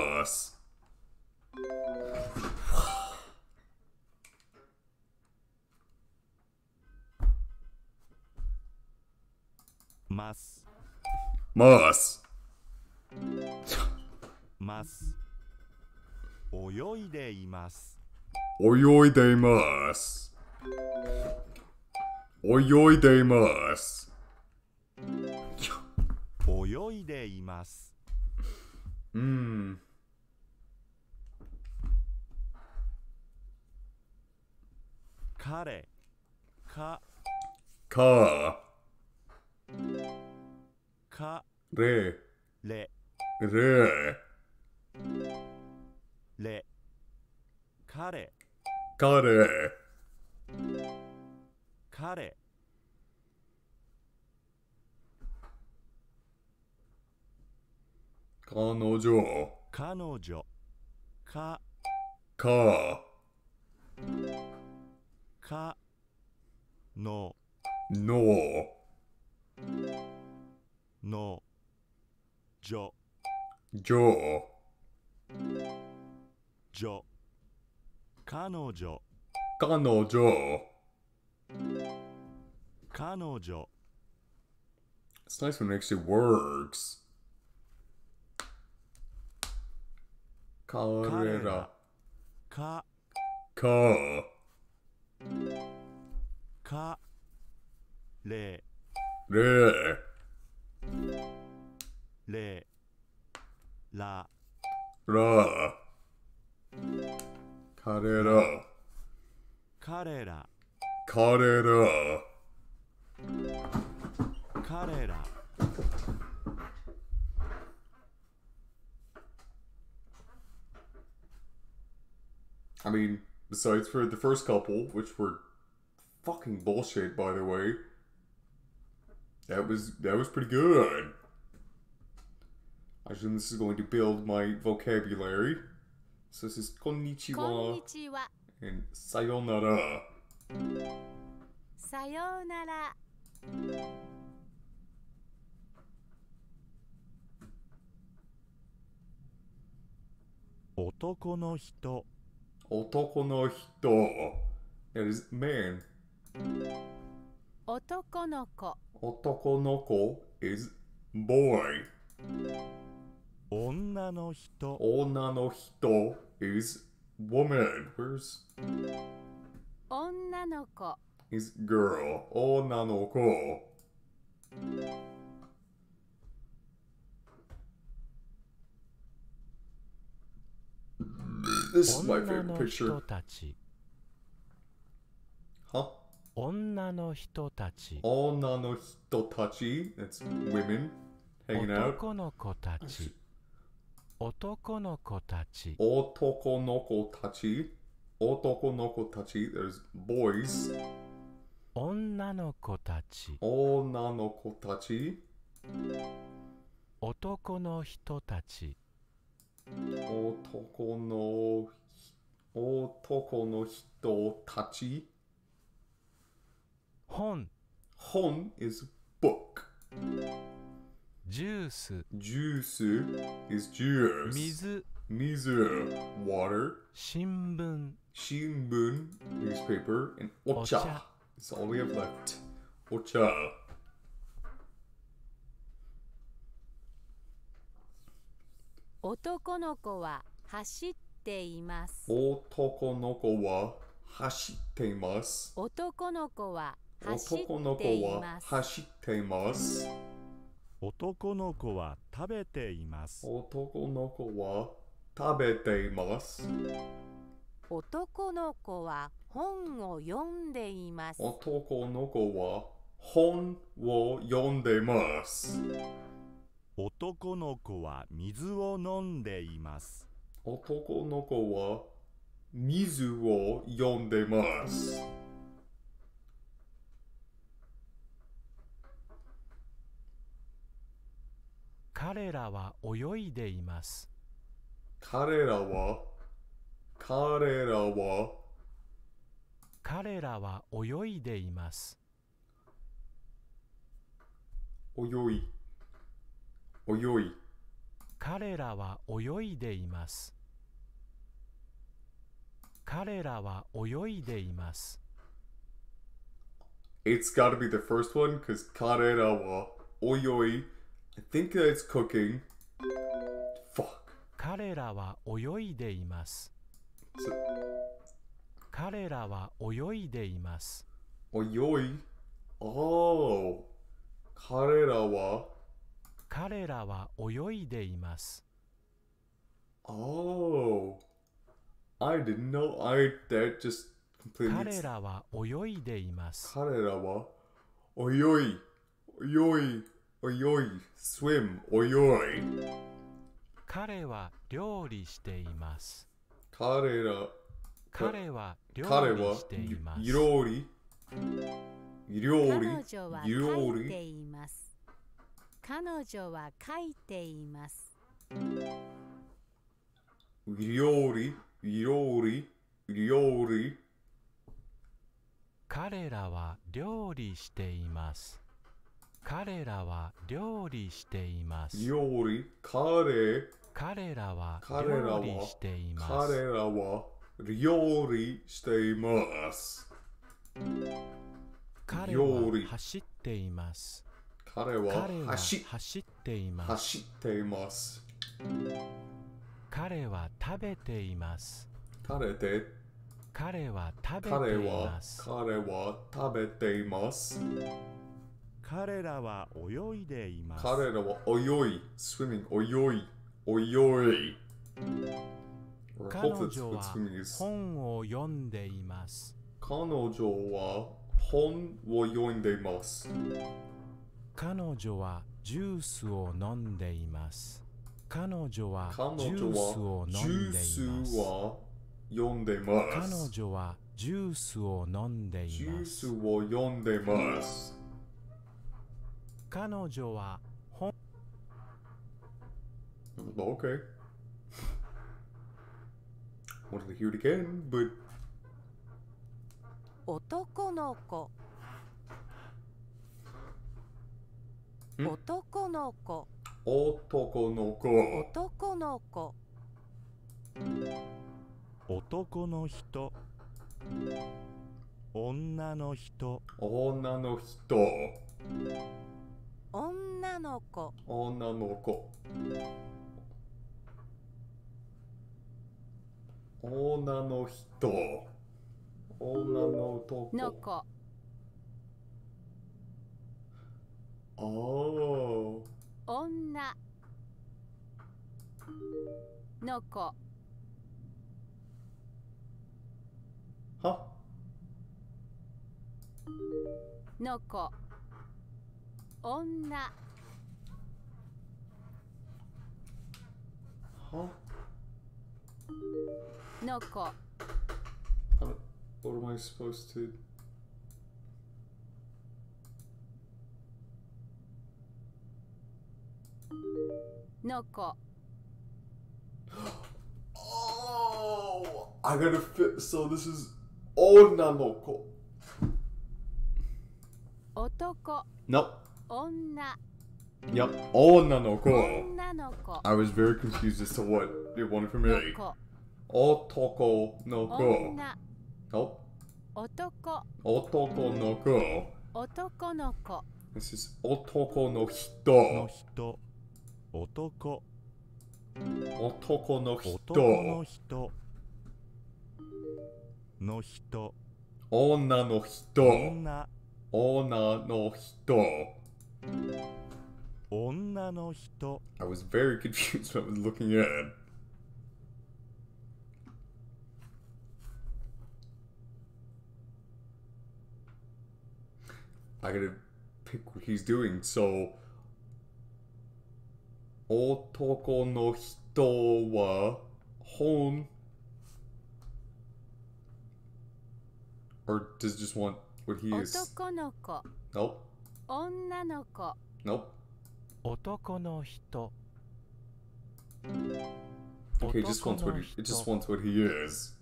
Mas. Mas. 泳いでいます泳いでいます泳いでいます泳いでいますうん彼かかかれれれレ彼彼彼彼女彼女かかかのののじょじょ女彼女彼女 Kanojo. It's nice when it actually works. Carrera. Ka. Ka. Ka. Le. Le. Le. La. La. Carrera. Carrera. Carrera. Carrera. I mean, besides for the first couple, which were fucking bullshit, by the way. That was that was pretty good. I assume this is going to build my vocabulary. So this is konnichiwa. Konnichiwa. And sayonara. Sayonara. Otoko no hito. Otoko no hito. That is man. Otoko no ko. Otoko no ko is boy. 女の人女の人 is woman where's 女の子 is girl 女の子女の人たち。Huh? 女の人たち。女の人たち。That's women hanging out. 男の子たち。男の子たち男の子たち男の子たち There's boys 女の子たち女の子たち男の人たち男の男の人たち本本 is book ジュース。ジュース is juice. 水。水。water. 新聞。新聞 newspaper. And お茶。It's all we have left. お茶。男の子は走っています。男の子は走っています。男の子は走っています。男の子は走っています。男の子は食べています男の子は食べています男の子は本を読んでいます男の子は本を読んでいます男の子は水を飲んでいます男の子は水を読んでます彼らは泳いでいます。彼らは彼らは彼らは泳いでいます。泳い泳い彼らは泳いでいます。彼らは泳いでいます。It's gotta be the first one, c a u s e 彼らは泳いでいます。I think that it's cooking. Fuck. 彼らは泳いでいます。So, 彼らは泳いでいます。泳い Oh. 彼らは彼らは泳いでいます。Oh. I didn't know I that just completely 彼らは泳いでいます。彼らは泳い泳い泳い swim 泳い彼は料理しています彼ら彼は彼は料理料理料理彼女は書いています料理料理料理彼らは料理しています彼らは料理しています。料理彼彼らは料理しています。彼らは料理しています。彼は走っています。彼は走っています。走っています。彼は食べています。彼で彼は食べています。彼は食べています。彼らは泳いでいます。彼らは泳い、スイミング、泳い、泳い。彼女は本を読んでいます。彼女は本を読んでいます。彼女はジュースを飲んでいます。彼女はジュースを飲んでいます。彼女はジュースを飲んでいます。ジュースを読んでいます。彼女は本。Okay. Want to hear it again, but. 男の子。男の子。男の子。男の子。男の人。女の人。女の人。女の子女の子女の人女の男の子ああ女の子はの子女の子 What am I supposed to? ko. Oh, I gotta fit. So this is Onanoko. Otoko. Nope. 女 Yep, 女の子。女の子。I was very confused as to what they wanted from me. 男の子。Help. 男。男の子。男の子。This is 男の人。の人。男。男の人。男の人。の人。女の人。女。女の人。I was very confused when I was looking at I gotta pick what he's doing, so... Otoko no hito wa hon... Or does just want what he is... Nope. 女の子 Nope. 男の人 Okay, just wants what he, it just wants what he is.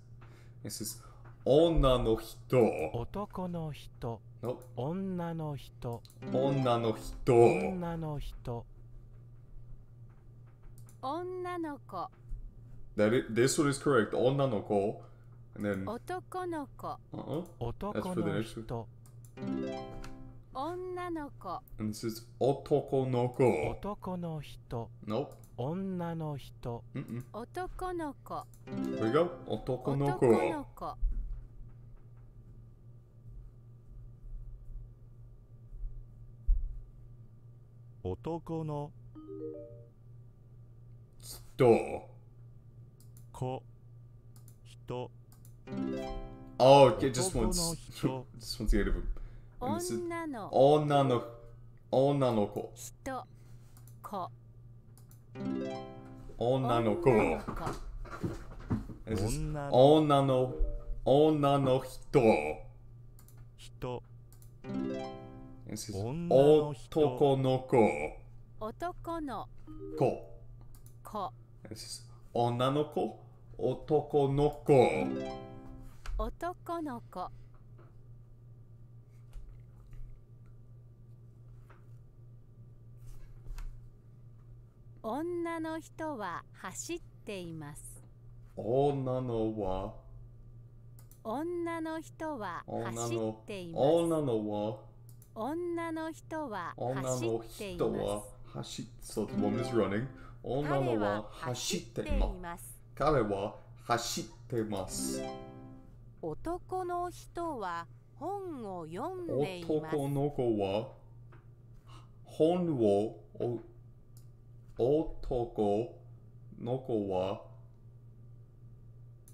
This is 女の人男の人 Nope. 女の人女の人女の人女の子 That is, this one is correct. 女の子 And then 男の子 uh -uh. That's for the next one. 女の子。And this is 男の子。男の人。Nope. 女の人。Mm -mm. 男の子。Here we go. 男の子。男の子。男の人子人 Oh, it just wants, just wants to get rid of him. 女の女の女の子人子女の子女の女の人人男の子男の子子女の子男の子男の子女の人は走っています女のは女の人は走っています女のは女の人は走っていますその w o m 女のは走っています彼は走っています男の人は本を読んでいます男の子は本を男の子は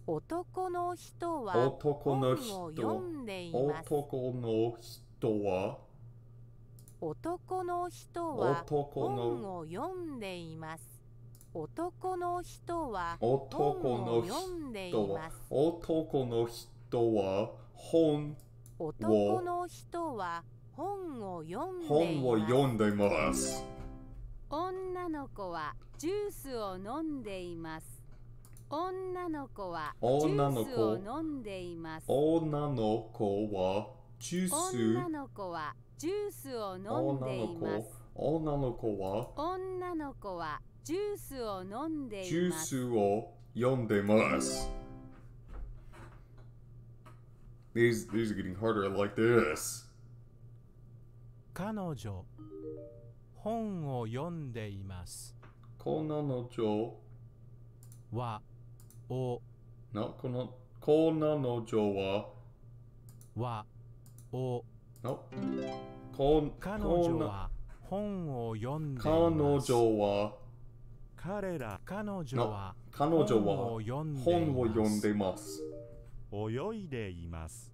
男の人は男の人男の人は男の人は本を読んでいます男の人は本を読んでいます男の人は本男の人は本を読んでいます女の子はジュースを飲んでいます女の子はジュースを飲んでいます女の子はジュース女の子はジュースを飲んでいます女の子は女の子はジュースを飲んでジュースをんでます These, these are getting harder like this. 彼女本を読んでいます。こののじょうは、お。な、この、のじょうは、は、お。な、こ彼女は本を読んでいます。彼女は、彼ら、彼女は、彼女は本を読んでいます。泳いでいます。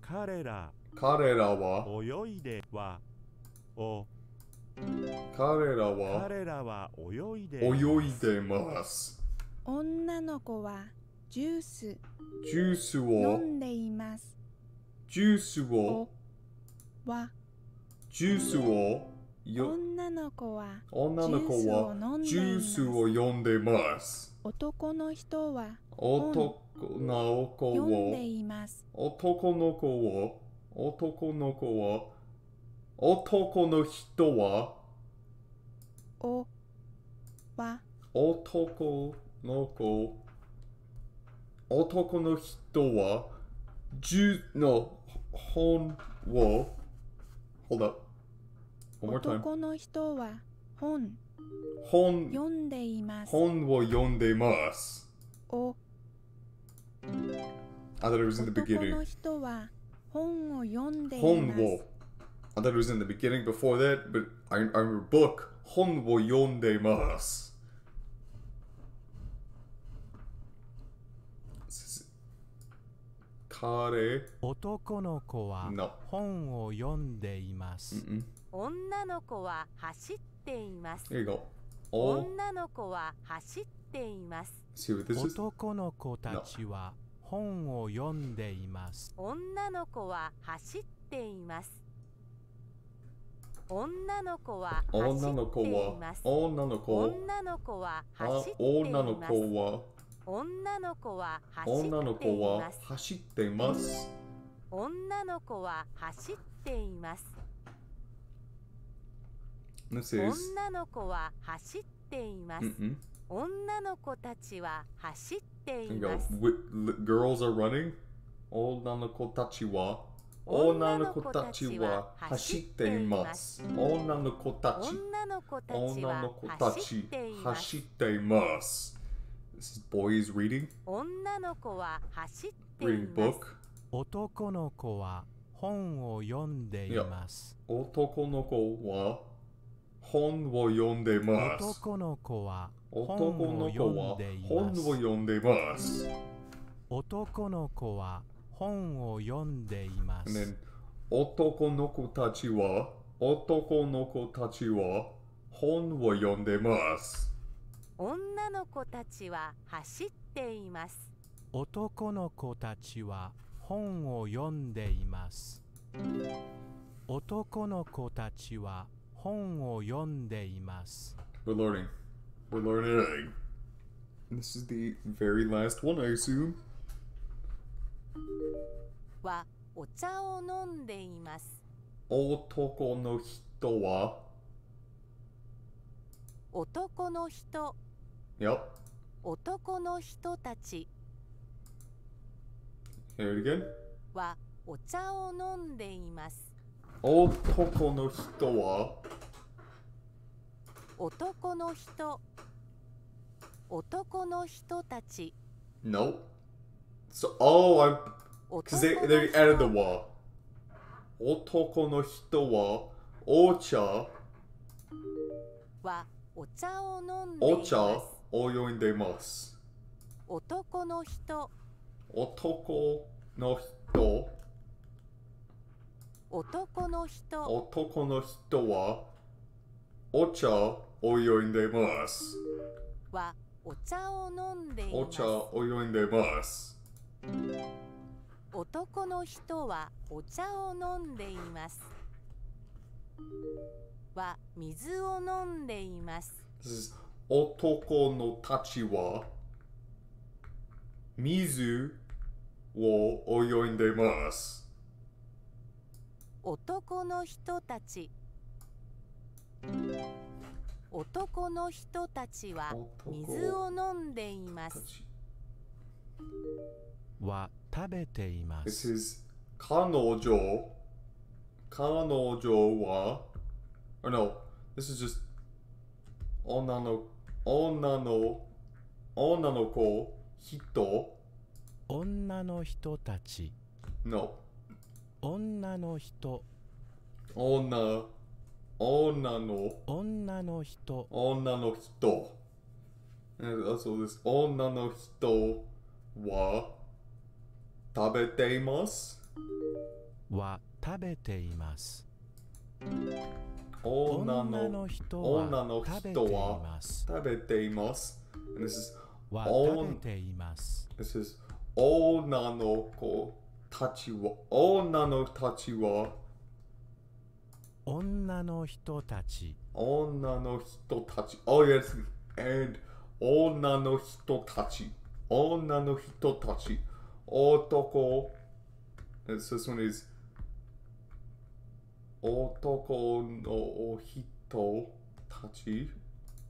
彼ら、彼らは、泳いでは、お。彼らは彼らは泳いで泳いでます女の子はジュースジュースを飲んでいますジュースをはジュースを女の子は女の子はジュースを飲んでます男の人は男の子を男の子は男の子は男の人はおは男の子男の人は銃の本を Hold up One more time 男の人は本本読んでいます本を読んでいますお I thought it was in the beginning 男の人は本を読んでいます本を I thought it was in the beginning before that, but I, I remember book, Hon wo yonde mas. Kare. Otoko no ko wa no. hon wo yonde imasu. Mm -mm. Onna no ko wa hashitte imasu. There you go. Oh. Onna no ko wa hashitte imasu. See what this is? Otoko no ko tachi wa no. 本を読んでいます。女の子は走っています。女の子は女の子は女の子女の子は女の子は女の子は走っています女の子は走っています女の子は走っています女の子たちは走っています女の子たちは女の子たちは走っています。女の子たち。女の子たち走っています。This is boys reading. 女の子は走っています。男の子は本を読んでいます。男の子は本を読んでいます。男の子は本を読んでいます。男の子は本を読んでいます。男の子たちは、男の子たちは本を読んでます。女の子たちは走っています。男の子たちは本を読んでいます。男の子たちは本を読んでいます。We're learning. We're learning. This is the very last one, I assume. はお茶を飲んでいます。男の人は男の人や男の人たちはお茶を飲んでいます。男の人は男の人男の人たち No. So, oh, I'm. Because they, they added the wa. Otoko no hito wa ocha. Wa ocha o nonde. Ocha o yonde 男の人男の人男の人男の人はお茶を飲んでます。はお茶を飲んでお茶を飲んでます。男の人はお茶を飲んでいますは水を飲んでいます男のたちは水を泳いでます男の人たち男の人たちは水を飲んでいますは食べています。This is 彼女彼女は or no, this is just 女の女の女の子人女の人たち No 女の人女女の女の人女の人 And also this 女の人は食べていますは食べています女の人は食べていますは食べています This is 女の子たちは女のたちは女の人たち女の人たち Oh yes and 女の人たち女の人たち男。So this one is 男の人たち。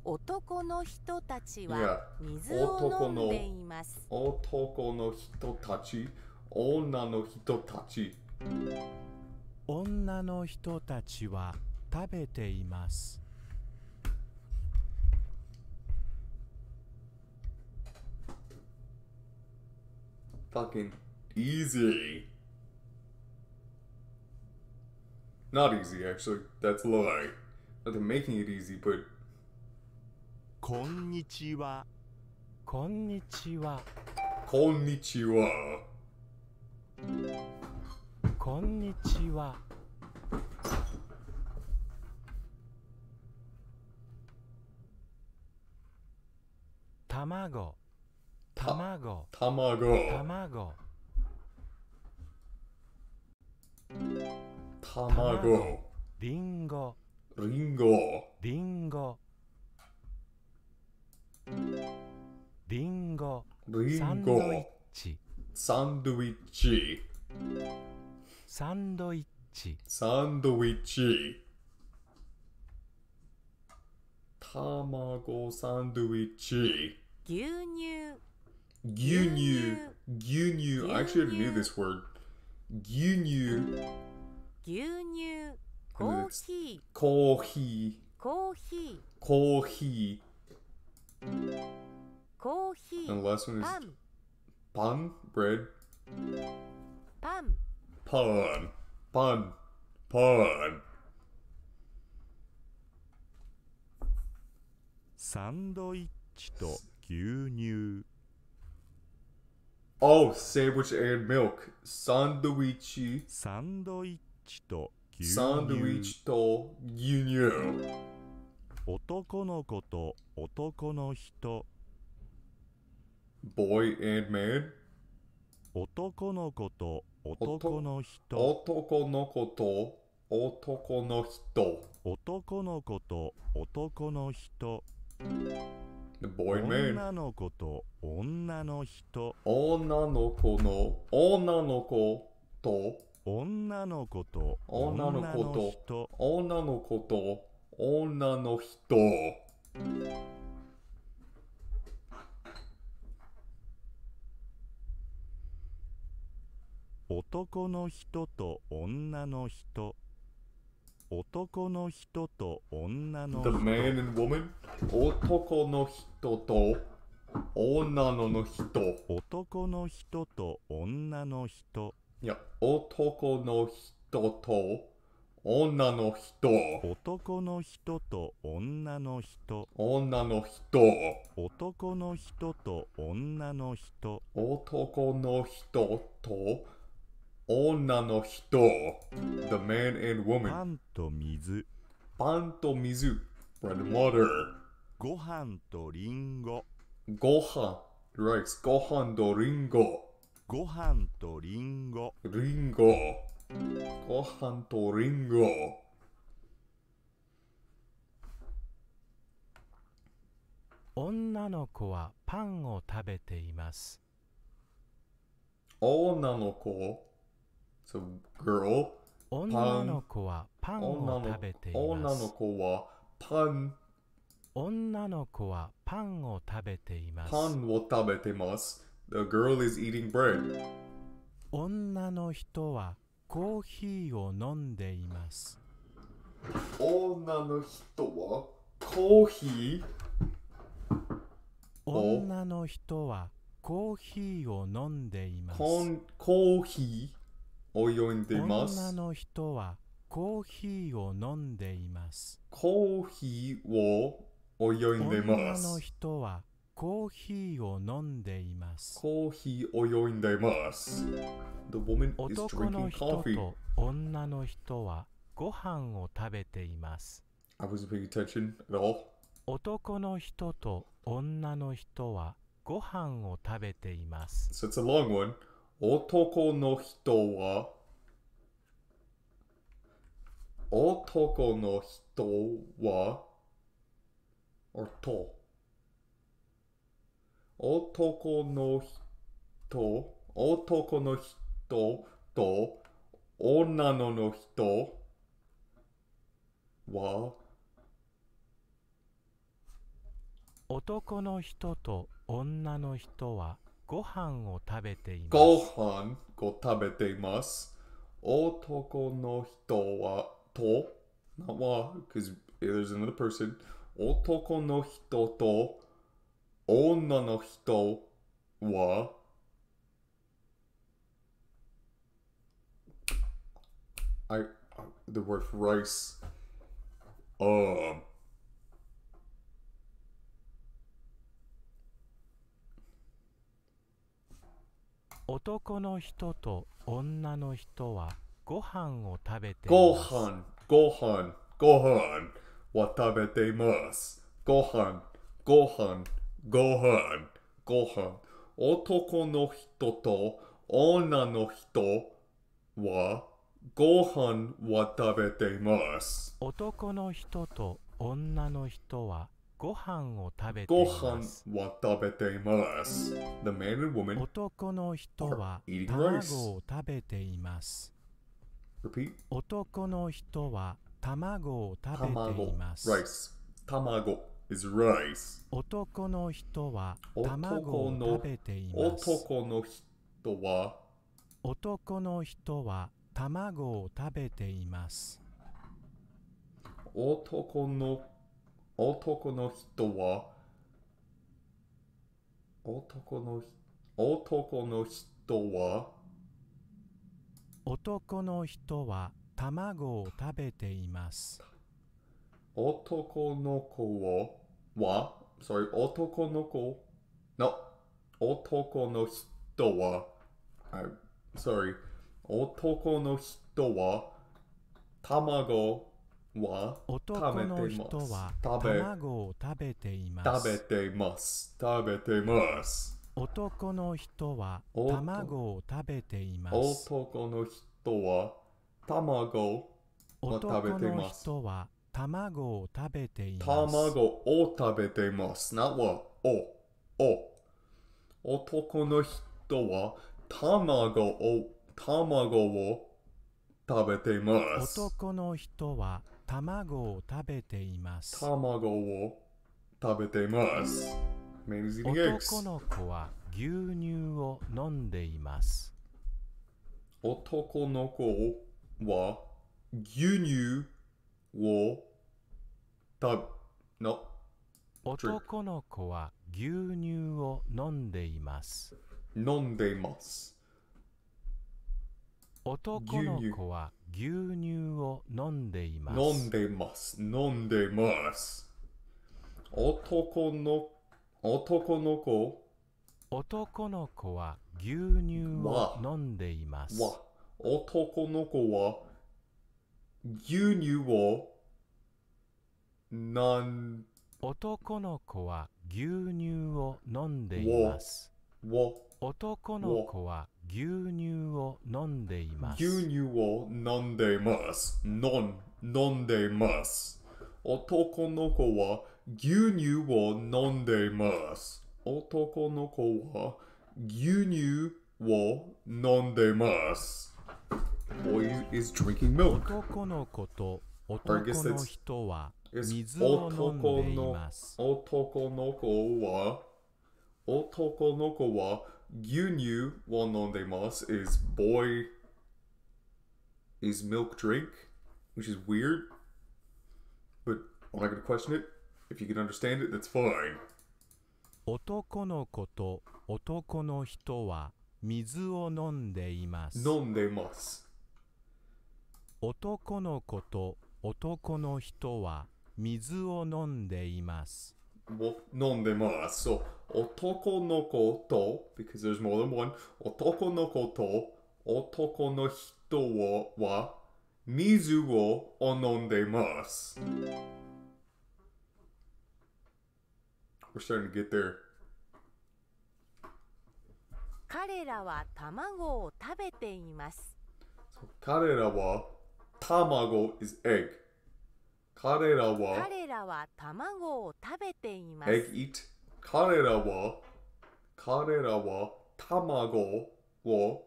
男の人たちは水を飲 e a h 男の人たち、女の人たち。女の人たちは食べています。Fucking easy. Not easy, actually. That's a lie. Not making it easy, but. Konnichiwa. Konnichiwa. Konnichiwa. Konnichiwa. Tamago. 卵卵卵卵りんごりんごりんごりんごサンドイッチサンドイッチサンドイッチサンドイッチ卵サンドイッチ牛乳 Gyunyu. Gyunyu. I actually knew this word. Gyunyu. Gyunyu. Coffee. Coffee. Coffee. Coffee. Coffee. And the last one is Pam. Pan. Bread. Pan. Pan. Pan. Pan. Sandwich Oh, sandwich and milk. サンドイッチ。サンドイッチと牛乳。サンドイ c h と牛乳。男の子と男の人。Boy and man. 男の子と男の人。男の子と男の人。男の子と男の人。女の子と女の人女の子の女の子と女の子と女の子と女の子と女の人男の人と女の人男の人と女の人 The man and woman 男の人と女の人男の人と女の人いや男の人と女の人男の人と女の人女の人男の人と女の人男の人と女の人 The man and woman パンと水パンと水 Bread and water ご飯とリンゴご飯 Rice ご飯とリンゴご飯とリンゴリンゴご飯とリンゴ女の子はパンを食べています女の子 So girl 女の子はパンを食べています。女の子はパン女の子はパンを食べています。パンを食べてます。The girl is eating bread. 女の人はコーヒーを飲んでいます。女の人はコーヒー女の人はコーヒーを飲んでいます。コーヒーを読んでいます。女の人はコーヒーを飲んでいます。コーヒーを泳んでいます。女の人はコーヒーを飲んでいます。コーヒーを泳んでいます。The woman is drinking coffee. 女の人はご飯を食べています。I wasn't paying attention at all. 男の人と女の人はご飯を食べています。So it's a long one. 男の人は男の人はと男の人男の人と女のの人は男の人と女の人はご飯を食べています。ご飯を食べています。男の人はと、not wa, because there's another person. 男の人と女の人はあ、I, the word rice. Um. 男の人と女の人はご飯を食べてご飯ご飯ご飯は食べていますご飯ご飯ご飯ご飯男の人と女の人はご飯は食べています男の人と女の人はご飯を食べています。ご飯を食べています。The man and woman 男の人は卵を食べています。Repeat. 男の人は卵を食べています。Rice. 卵 is rice. 男の人は卵を食べています。男の人は男の人は卵を食べています。男の男の人は男の男の人は男の人は卵を食べています男の子は sorry 男の子の男の人は sorry 男の人は卵は男の人は卵を食べています。食べています。食べています。男の人は卵を食べています。男の人は卵を食べています。男の人は卵を食べています。卵を食べています。なは、お、お。男の人は卵を、卵を食べています。男の人は卵を食べています卵を食べています男の子は牛乳を飲んでいます男の子は牛乳を食べの男の子は牛乳を飲んでいます飲んでいます男の子は牛乳を飲んでいます。飲んでます。飲んでます。男の男の子男の子は牛乳を飲んでいます。男の子は牛乳をなん男の子は牛乳を飲んでいます。男の子は牛乳を飲んでいます。牛乳を飲んでいます。飲ん、飲んでいます。男の子は牛乳を飲んでいます。男の子は牛乳を飲んでいます。Boy is drinking milk. 男の子と男の人は水を飲んでいます。男の男の子は男の子は牛乳を飲んでます is boy is milk drink, which is weird. But I'm not going to question it. If you can understand it, that's fine. 男の子と男の人は水を飲んでいます。飲んでます。男の子と男の人は水を飲んでいます。So, otoko no koto, because there's more than one, otoko no koto, otoko no hito wa mizu wo onondemasu. We're starting to get there. 彼らは卵を食べています。So, 彼らは卵 is egg. 彼らは彼らは卵を食べています。Egg eat. 彼らは彼らは卵を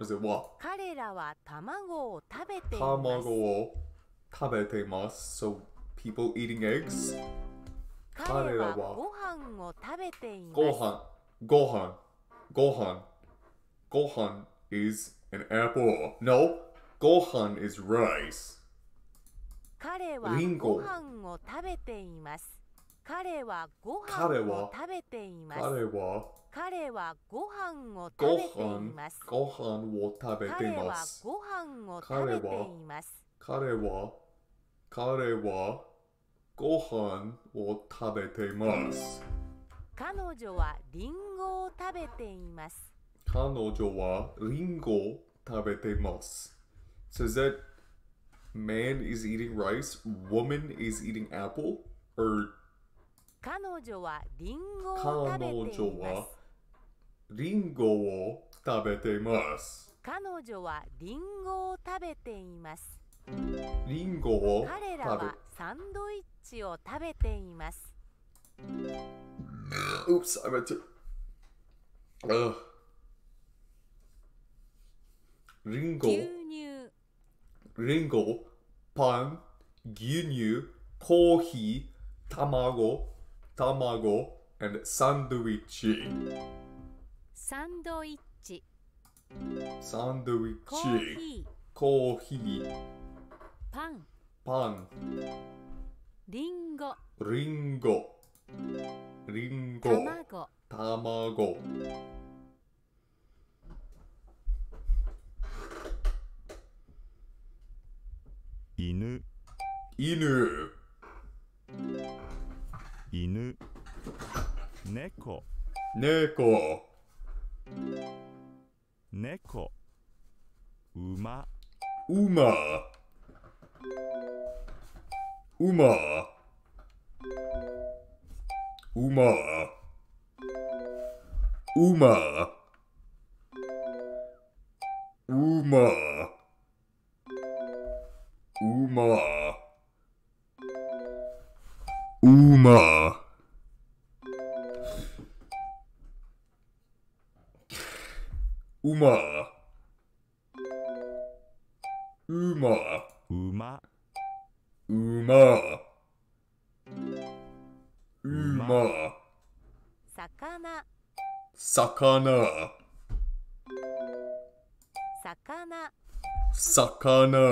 Is it what? 彼らは卵を食べています。卵を食べています。So people eating eggs? 彼らはご飯を食べています。ご飯ご飯ご飯ご飯 is an apple. No, ご飯 is rice. 彼はご飯を食べています。彼はご飯を食べています。彼は彼はご飯を食べています。ご飯を食べています。ご飯を食べています。彼は彼はご飯を食べています。彼女はリンゴを食べています。彼女はリンゴを食べています。続いて man is eating rice, woman is eating apple, or 彼女はリンゴを食べています。リンゴを食べています。彼女はリンゴを食べています。リンゴを彼らはサンドイッチを食べています。Oops, I meant to. Ugh. リンゴ、パン、牛乳、コーヒー、卵、卵、and サンドウィッチ。サンドイッチ。サンドウィッチ。コーヒー。ーヒー。パン。パン。リンゴ。リンゴ。リンゴ。卵。卵犬犬犬猫猫馬馬馬馬馬馬馬 Puma. Uma. Uma. Uma. Uma. Uma. Sakana. Sakana. Sakana. Sakana.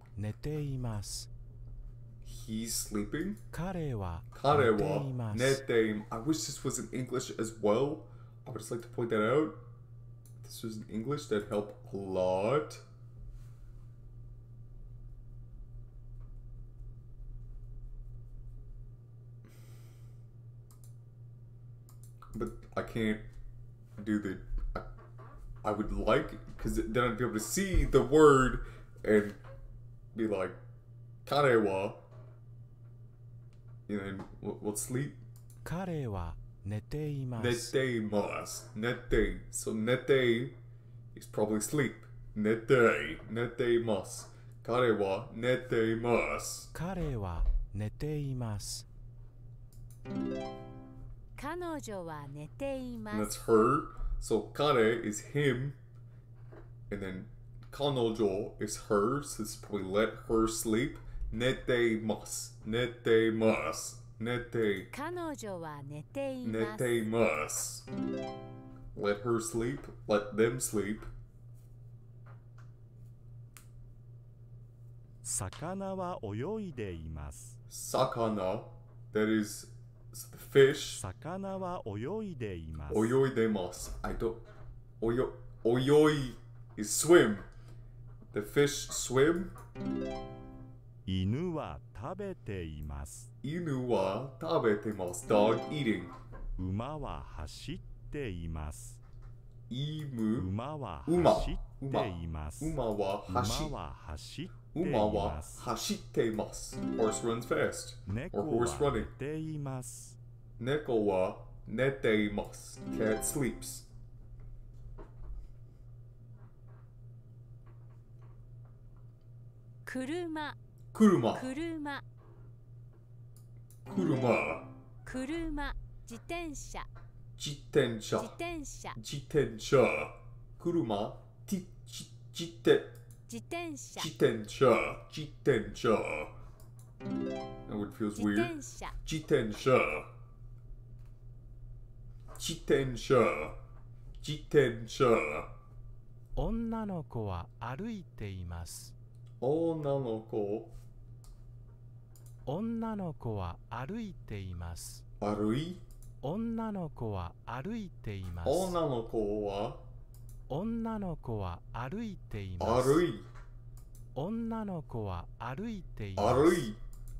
寝ています。He's sleeping? 彼は寝ています。I wish this was in English as well. I would just like to point that out. this was in English, that'd help a lot. But I can't do the. I, I would like, because then I'd be able to see the word and be like, Karewa. You know, what, what's sleep? Karewa neteimasu. Neteimasu. Nete. So nete is probably sleep. Nete. Neteimasu. Karewa neteimasu. Karewa neteimasu. Kanojo wa neteimasu. And that's her. So kare is him. And then Colonel is hers. It's probably let her sleep. Nete mas. Nete mas. Nete. Nete mas. Let her sleep. Let them sleep. Sakana wa oyoideimasu. Sakana. That is the fish. Sakana wa oyoideimasu. I don't. Oyo. Oyoi is swim. The fish swim. 犬は食べています。犬は食べてます。Dog eating. 馬は走っています。イム馬は走っています。馬は走馬は走馬は走っています。Horse runs fast. 猫は寝ています。猫は寝ています。Cat sleeps. 車車車車車自転車自転車自転車自転車車自転車自転車自転車自転車 That w o 自転車自転車自転車女の子は歩いています女の子女の子は歩いています歩い女の子は歩いています女の子は女の子は歩いています歩い女の子は歩いています歩い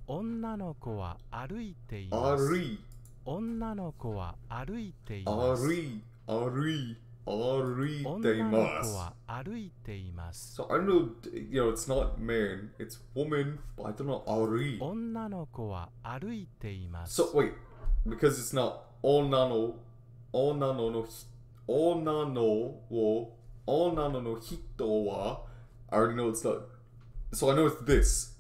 女の子は歩いています歩い女の子は歩いています歩い歩い歩いています。歩いています。So I don't know, you know, it's not man, it's woman, but I don't know, 歩い。女の子は歩いています。So wait, because it's not 女の、女のの、女のを、女のの人は、I already know it's not, so I know it's this.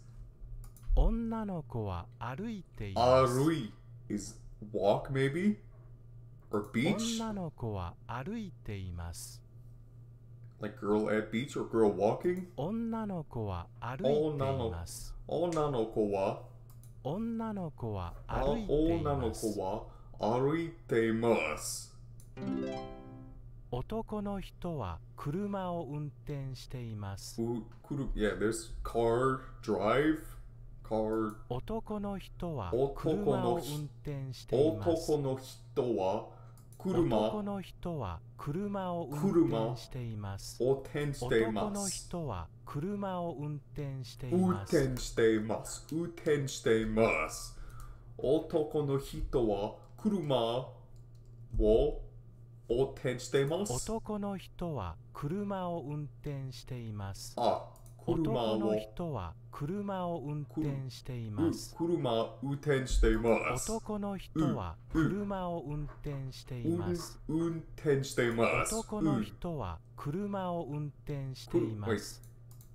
女の子は歩いています。歩い is walk maybe? or beach? 女の子は歩いています。Like girl at beach or girl walking? 女の子は歩いています。女の子は女の子は歩いています。女の子は歩いています。男の人は車を運転しています。Yeah, there's car drive. Car. 男の人は車を運転しています。男の人は車男の人は車を運転しています。男の人は車を運転しています。運転しています。運転しています。男の人は車を運転しています。男の人は車を運転しています。あ車をの人は車を運転しています。車運転しています。男の人は車を運転しています。運転しています。男の人は車を運転しています。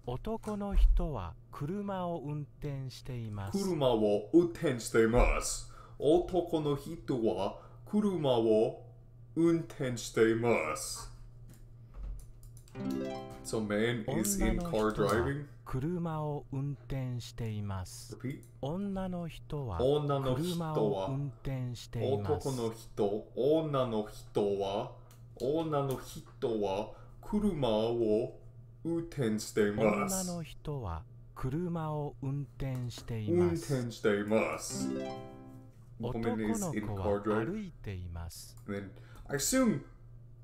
男の人は車を運転しています。車を運転しています。男の人は車を運転しています。So man is in car driving? 車を運転しています。女の人は女の人は運転しています。男の人、女の人は女の人は車を運転しています。女の人は車を運転しています。運転しています。男の子は歩いています。Then, I assume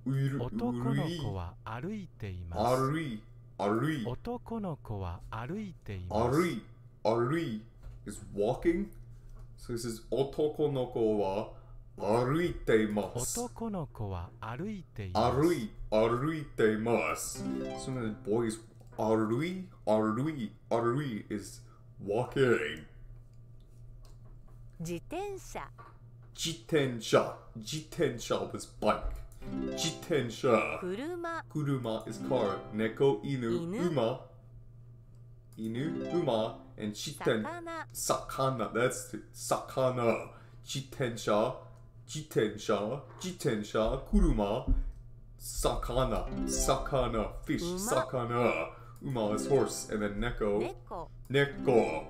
男の子は歩いています。歩い、歩い。男の子は歩いています。歩い、歩い is walking. So this is 男の子は歩いています。男の子は歩いています。歩い、歩いています。So the boys 歩い、歩い、歩い is walking. 自転車。自転車。自転車 was bike. Jitensha. Kuruma. Kuruma is car. Neko, inu, inu. uma. Inu, uma, and chiten. Sakana. sakana. That's sakana. Jitensha. Jitensha. Jitensha. Kuruma. Sakana. Sakana. Fish. Uma. Sakana. Uma is horse. And then neko. Neko. neko.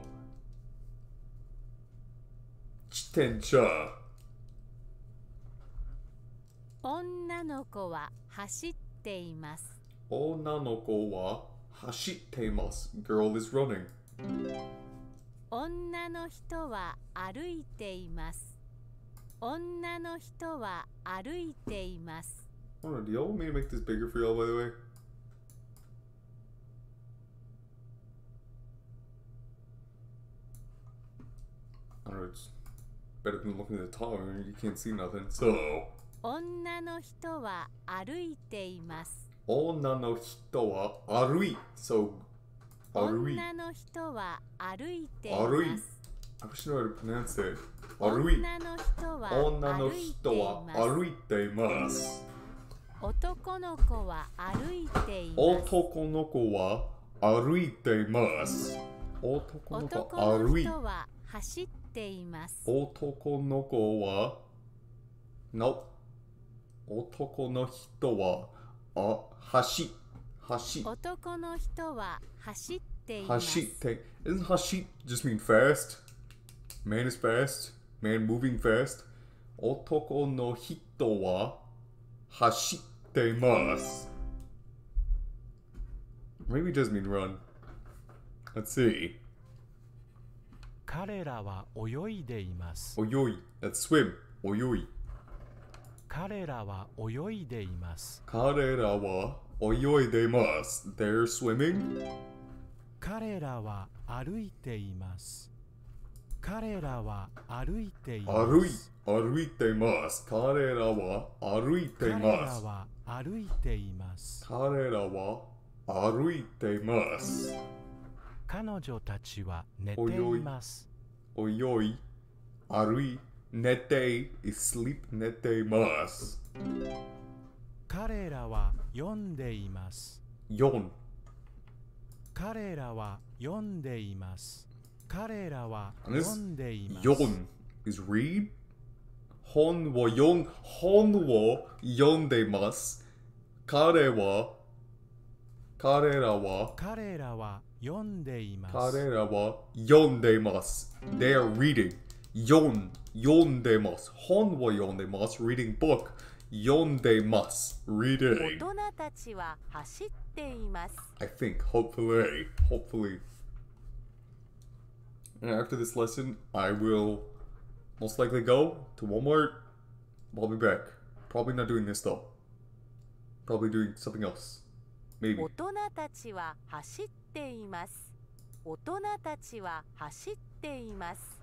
Jitensha. 女の子は走っています。女の子は走っています。Girl is running. 女の人は歩いています。女の人は歩いています。Alright, do y'all want me to make this bigger for y'all by the way? I don't know, it's better than looking at the top, I mean, you can't see nothing, so... 女の人は歩いています。女の人は歩い、そう、歩い。女の人は歩いています。歩い。I wish I could pronounce it. 歩い。女の人は歩いています。歩いています。男の子は歩いています。男の子は歩いています。男の子歩い。男の子は走っています。男の子は Nope. 男の人はあ走走男の人は走っています。走って isn't 走 just mean fast man is fast man moving fast 男の人は走っています。Maybe just mean run. Let's see. 彼らは泳いでいます。泳い。That's swim. 泳い。彼らは泳いでいます。彼らは泳いでいます。They're swimming? 彼らは歩いています。彼らは歩いています。歩い歩いています。彼らは歩いています。彼らは歩いています。彼らは歩いています。彼女たちは寝ています。泳い、歩い寝てい、sleep 寝ています。彼らは読んでいます。ん。彼らは読んでいます。彼らは読んでいます。4 is read 本を読ん本を読んでいます。彼は彼らは彼らは読んでいます。彼らは読んでいます。They are reading. ん。読んでます。本を読んでます。reading book 読んでます。reading 大人たちは走っています。I think, hopefully, hopefully. And after this lesson, I will most likely go to Walmart. I'll be back. Probably not doing this though. Probably doing something else. Maybe. 大人たちは走っています。大人たちは走っています。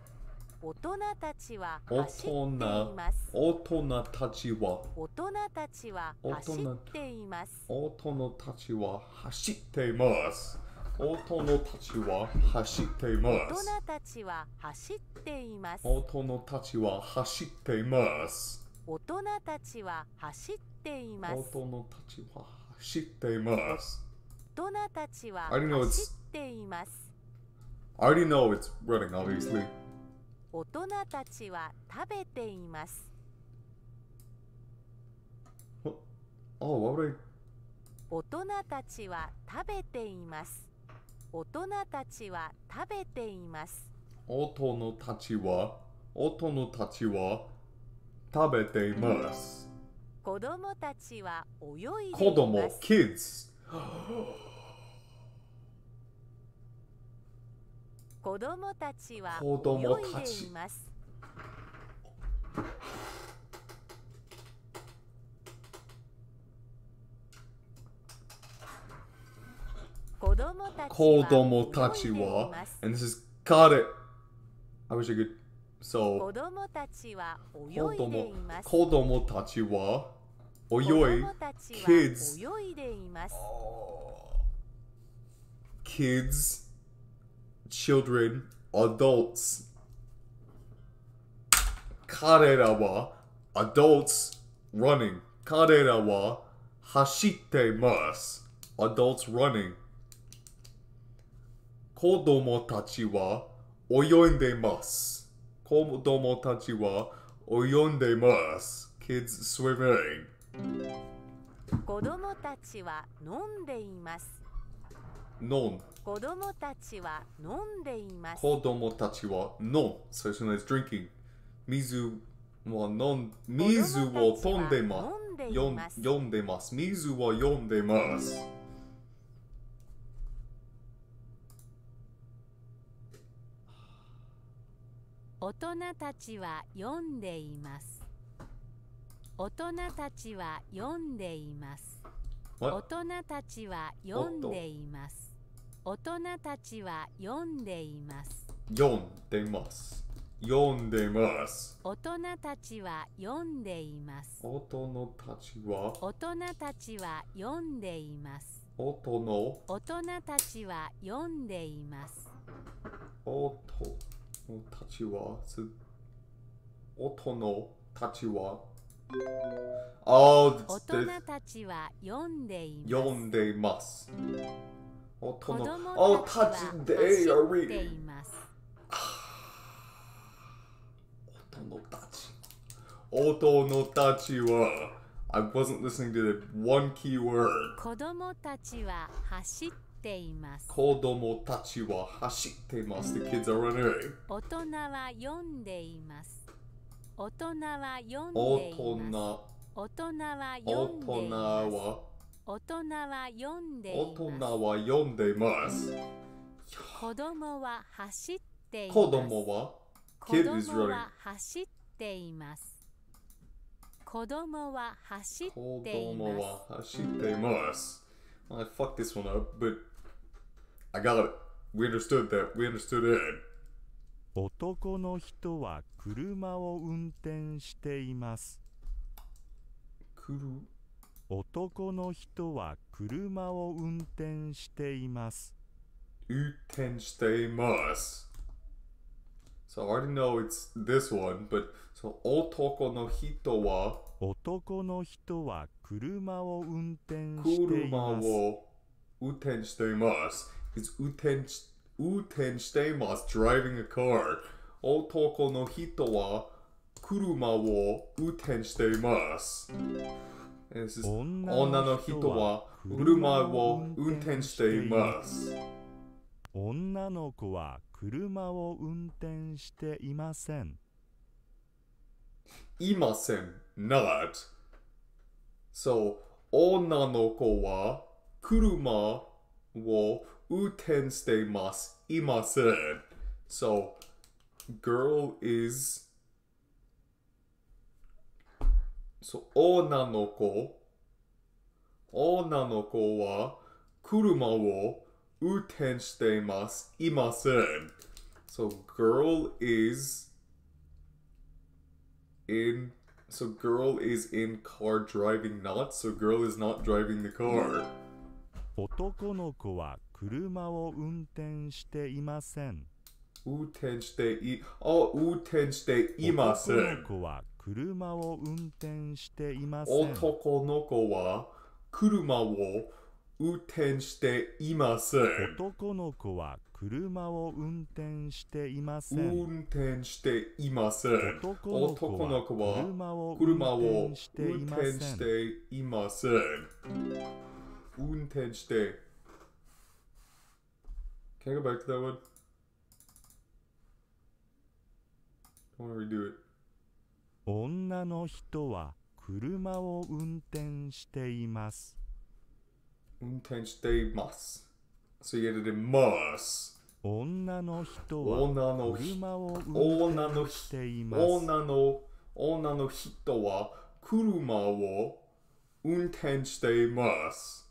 大人たちは走っています。大人たちは大人たちは走っています。大人たちは走っています。大人たちは走っています。大人たちは走っています。大人たちは走っています。大人たちは走っています。大人たちは走っています。大人たちは走っています。I already know it's running, obviously. 大人たちは食べています。大人たちは食べています。大人たちは食べています。大人たちは大人たちは食べています。子供たちは泳いでいます。子供、kids。子供たちは泳いでいます。子供たちは泳いでいます。子供たちは、and this is got it. I wish I could. So, 子供たちは泳いでいます。子供たちは泳い、kids. Kids. children, adults. 彼らは adults running. 彼らは走ってます。adults running. 子供たちは泳いでます。子供たちは泳んでます。kids swimming. 子供たちは飲んでいます。飲ん。子供たちは飲んでいます。子供たちは飲ん。最初の is drinking。水は飲ん水を飲んでます。飲んでます。水は飲んでます。大人たちは読んでいます。大人たちは読んでいます。大人たちは読んでいます。大人たちは読んでいます読んでます読んでます大人たちは読んでいます大人たちは大人たちは読んでいます大人大人たちは読んでいます大人たちはす大人たちはあ大人たちは読んでいます読んでいます大人おたちでより大人たち大人たちは I wasn't listening to the one key word 子供たちは走っています子供たちは走っています The kids are running 大人は読んでいます大人は読んでいます大人は読んでいます大人は読んで大人は読んでいます。子供は走っています。子供は子供は走っています。子供は走っています。子供は走っています。I fucked this one up, but I got it. We understood that. We understood it. 男の人は車を運転しています。車男の人は車を運転しています。運転しています。So I already know it's this one, but so 男の人は男の人は車を運転しています。車を運転しています。It's 運転し運転しています。driving a car. 男の人は車を運転しています。女の人は車を運転しています。女の子は車を運転していません。いません。not. So, 女の子は車を運転しています。いません。So, girl is そう、オーナーの子。オーナーの子は車を運転しています。いません。So, girl is in. car driving not. So, girl is not driving the car. 男の子は車を運転していません。運転してい、あ、運転していません。車を運転していません男の子は車を運転していません男の子は車を運転していません運転していません男の子は車を運転していません運転して Can I go back to that one? I want to redo it. 女の人は車を運転しています。運転しています。So you d 女の人は車を運転しています。女の女の人は車を運転しています。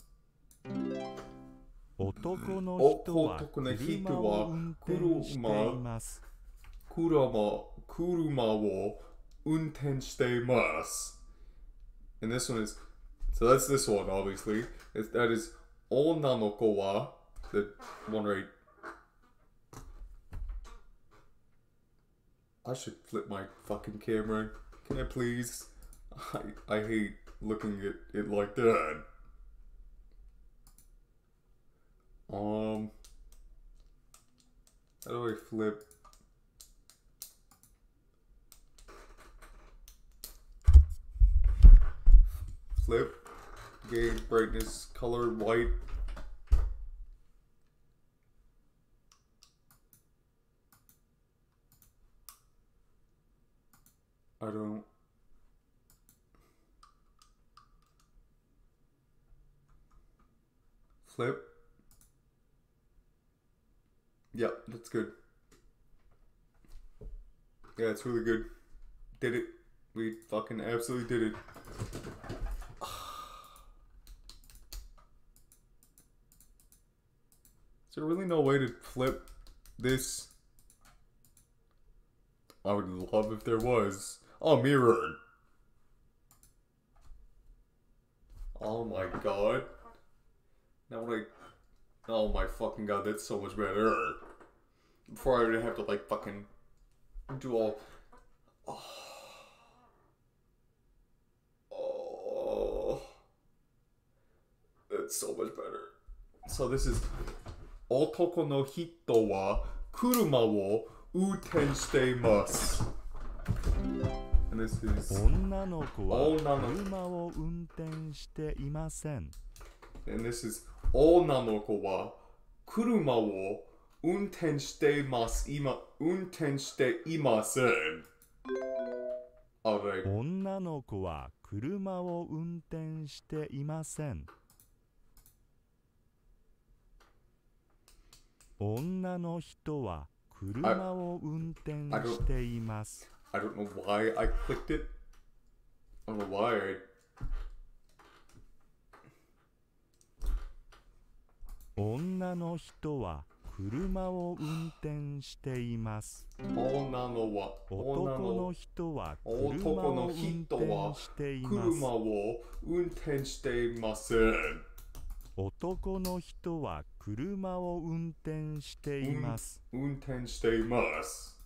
男の人は車を運転しています。車車を untensteimas. And this one is so that's this one obviously. It's, that is onanoko the one right. I should flip my fucking camera. Can I please? I I hate looking at it like that. Um, how do I flip? flip, gauge brightness, color white. I don't. Flip. Yeah, that's good. Yeah, it's really good. Did it. We fucking absolutely did it. there really no way to flip this? I would love if there was. Oh, mirror. Oh my god. Now when I... Oh my fucking god, that's so much better. Before I would have to like fucking do all... Oh. oh. That's so much better. So this is... 男の人は車を運転しています。女の子は車を運転していません。女の子は車を運転しています。今、運転していません。女の子は車を運転していません。女の人は車を運転しています。I, I don't know why I clicked it. I don't know why I. の人は車を運転しています。女のは男の人は車を運転しています。車を運転していません。男の人は車を運転しています。運転しています。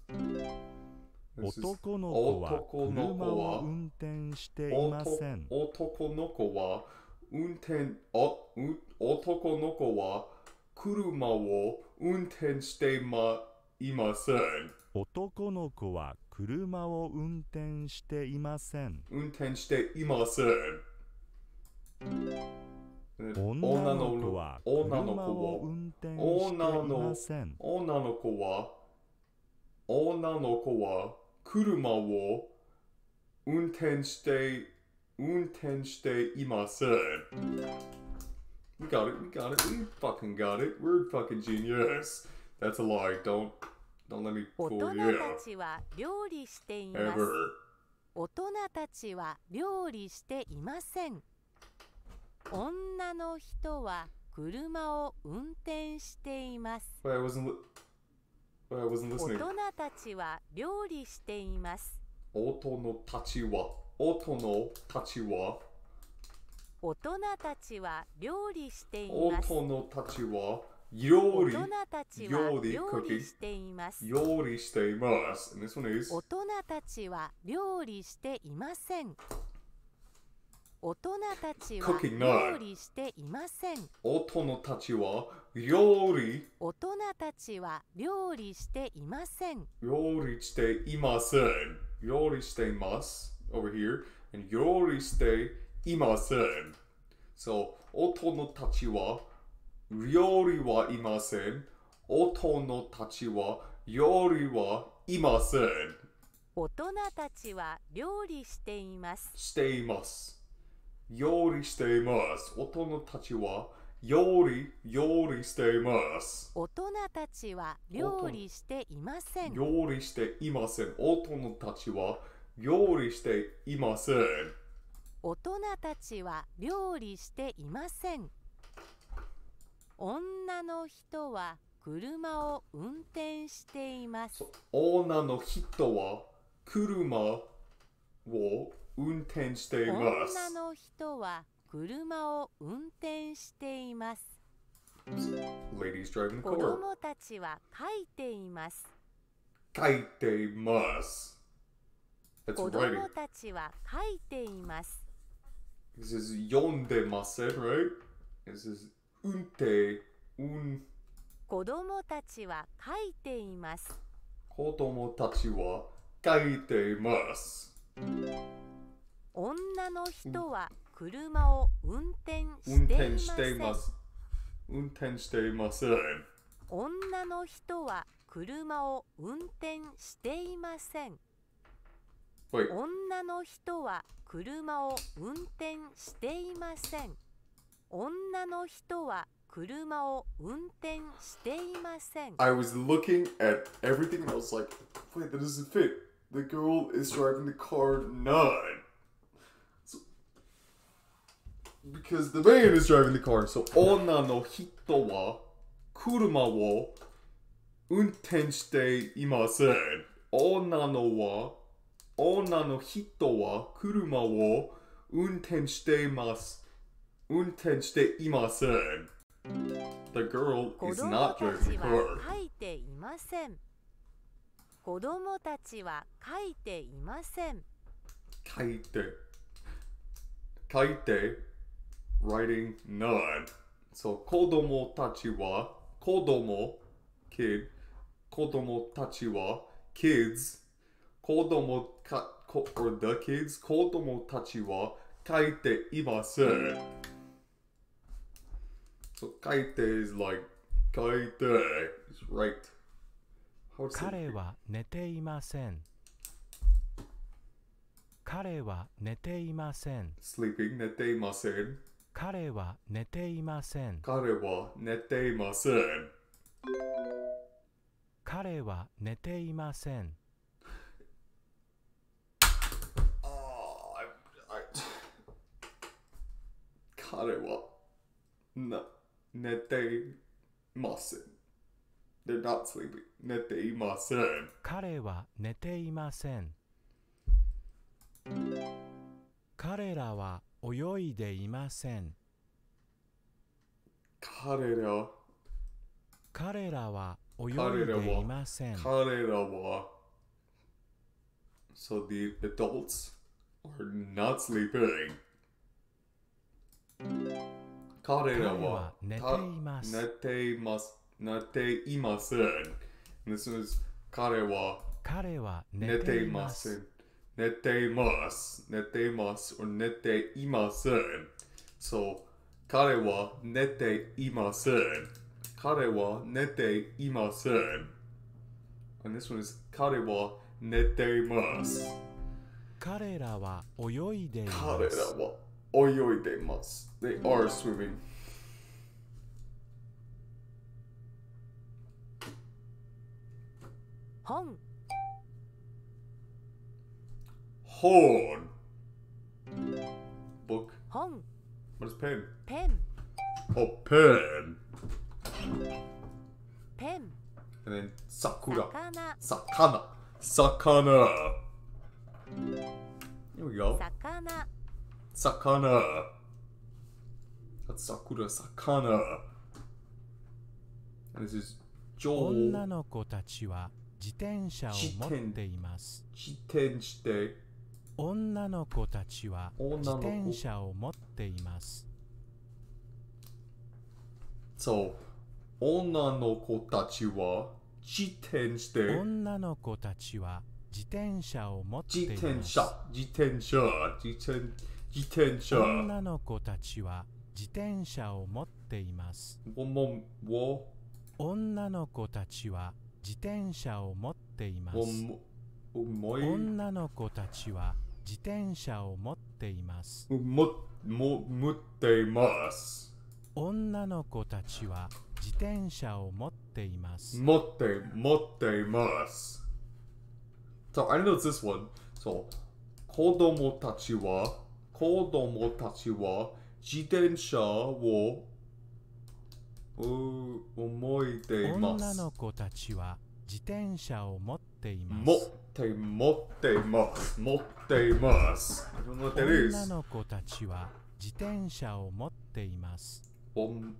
男の子は車を運転していません。男の子は運転お男の子は車を運転してまいません。男の子は車を運転していません。運転していません。女の子は女の子を運転していません。女の子は女の子は車を運転して運転していません。We got it, we got it, we fucking got it. We're fucking genius. That's a lie. Don't don't let me fool you. 大人たちは料理しています。Ever. 大人たちは料理していません。女の人は車を運転しています。大人たちは料理しています。大人たちは大人たちは大人たちは料理しています。大人たちは料理料理しています。料理しています。大人たちは料理していません。大人たちは料理していません。大人たちは料理大人たちは料理していません。料理していません。料理しています。over here. And 料理していません。So, 大人たちは料理はいません。大人たちは料理はいません。大人たちは料理しています。しています。料理しています。大人たちは料理、料理しています。大人たちは料理していません。料理していません。大人たちは料理していません。大人たちは料理していません。女の人は車を運転しています。女の人は車を運転しています。女の人は車を運転しています。子供たちは書いています。書いています。子供たちは書いています。This is 読んでません、right? This is 運転、運。子供たちは書いています。子供たちは書いています。女の人は車を運転していません。運転していません。女の人は車を運転していません。女の人は車を運転していません。女の人は車を運転していません。I was looking at everything and I was like, wait, that doesn't fit. The girl is driving the car none. because the man is driving the car. So 女の人は車を運転していません。女のは女の人は車を運転しています。運転していません。The girl is not driving the car. 子供たちは書いていません。書いて書いて writing nerd. So 子供たちは子供 kid 子供たちは kids 子供かこ or the kids 子供たちは書いています。So is like is right. 彼は寝ていません。彼は寝ていません。Sleeping 寝ていません。彼は寝ていません。彼は寝ていません。彼は寝ていません。彼はな寝ていません。They're not sleeping. 寝ていません。彼は寝ていません。彼らは泳いでいません彼ら彼らは泳いでいません彼らは So the adults are not sleeping 彼らは寝ています寝ています寝ていません This is 彼は彼は寝ていません nette mas, nette mas, or nette imasen. So, kare wa nette imasen. Kare wa nette imasen. And this one is kare wa nette mas. Karera wa oyoide Karera wa oyoide mas. They are swimming. Hong. horn. Book. Hong. What is pen? Pen. Oh, pen. Pen. And then sakura. Sakana. Sakana. Here we go. Sakana. Sakana. That's sakura. Sakana. And this is Joel. 女の子たちは自転車を持っています。自転して。女の子たちは自転車を持っています。So, 女の子たちは自転車女の子たちは自転車を持っています。自転車、自転車、自転車。女の子たちは自転車を持っています。女の子たちは自転車を持っています。女の子たちは自転車を持っています。も、も、持っています。女の子たちは自転車を持っています。持って、持っています。So I know this one. So 子供たちは、子供たちは自転車を思いています。女の子たちは自転車を持っています。って持っています持っています女の子たちは自転車を持っていますおん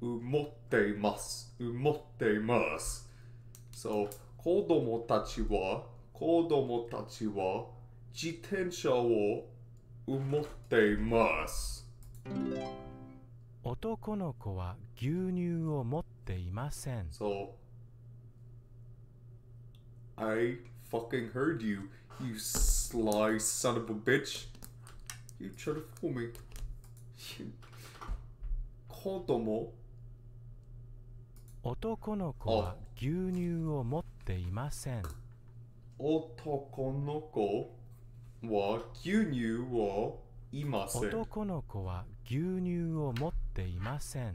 持っています持っています So 子供たちは子供たちは自転車を持っています男の子は牛乳を持っていません。So, I fucking heard you, you sly son of a bitch. You tried to fool me. You... Kodomo? 男の子は牛乳を持っていません。男の子は牛乳をいません。男の子は牛乳を持っていません。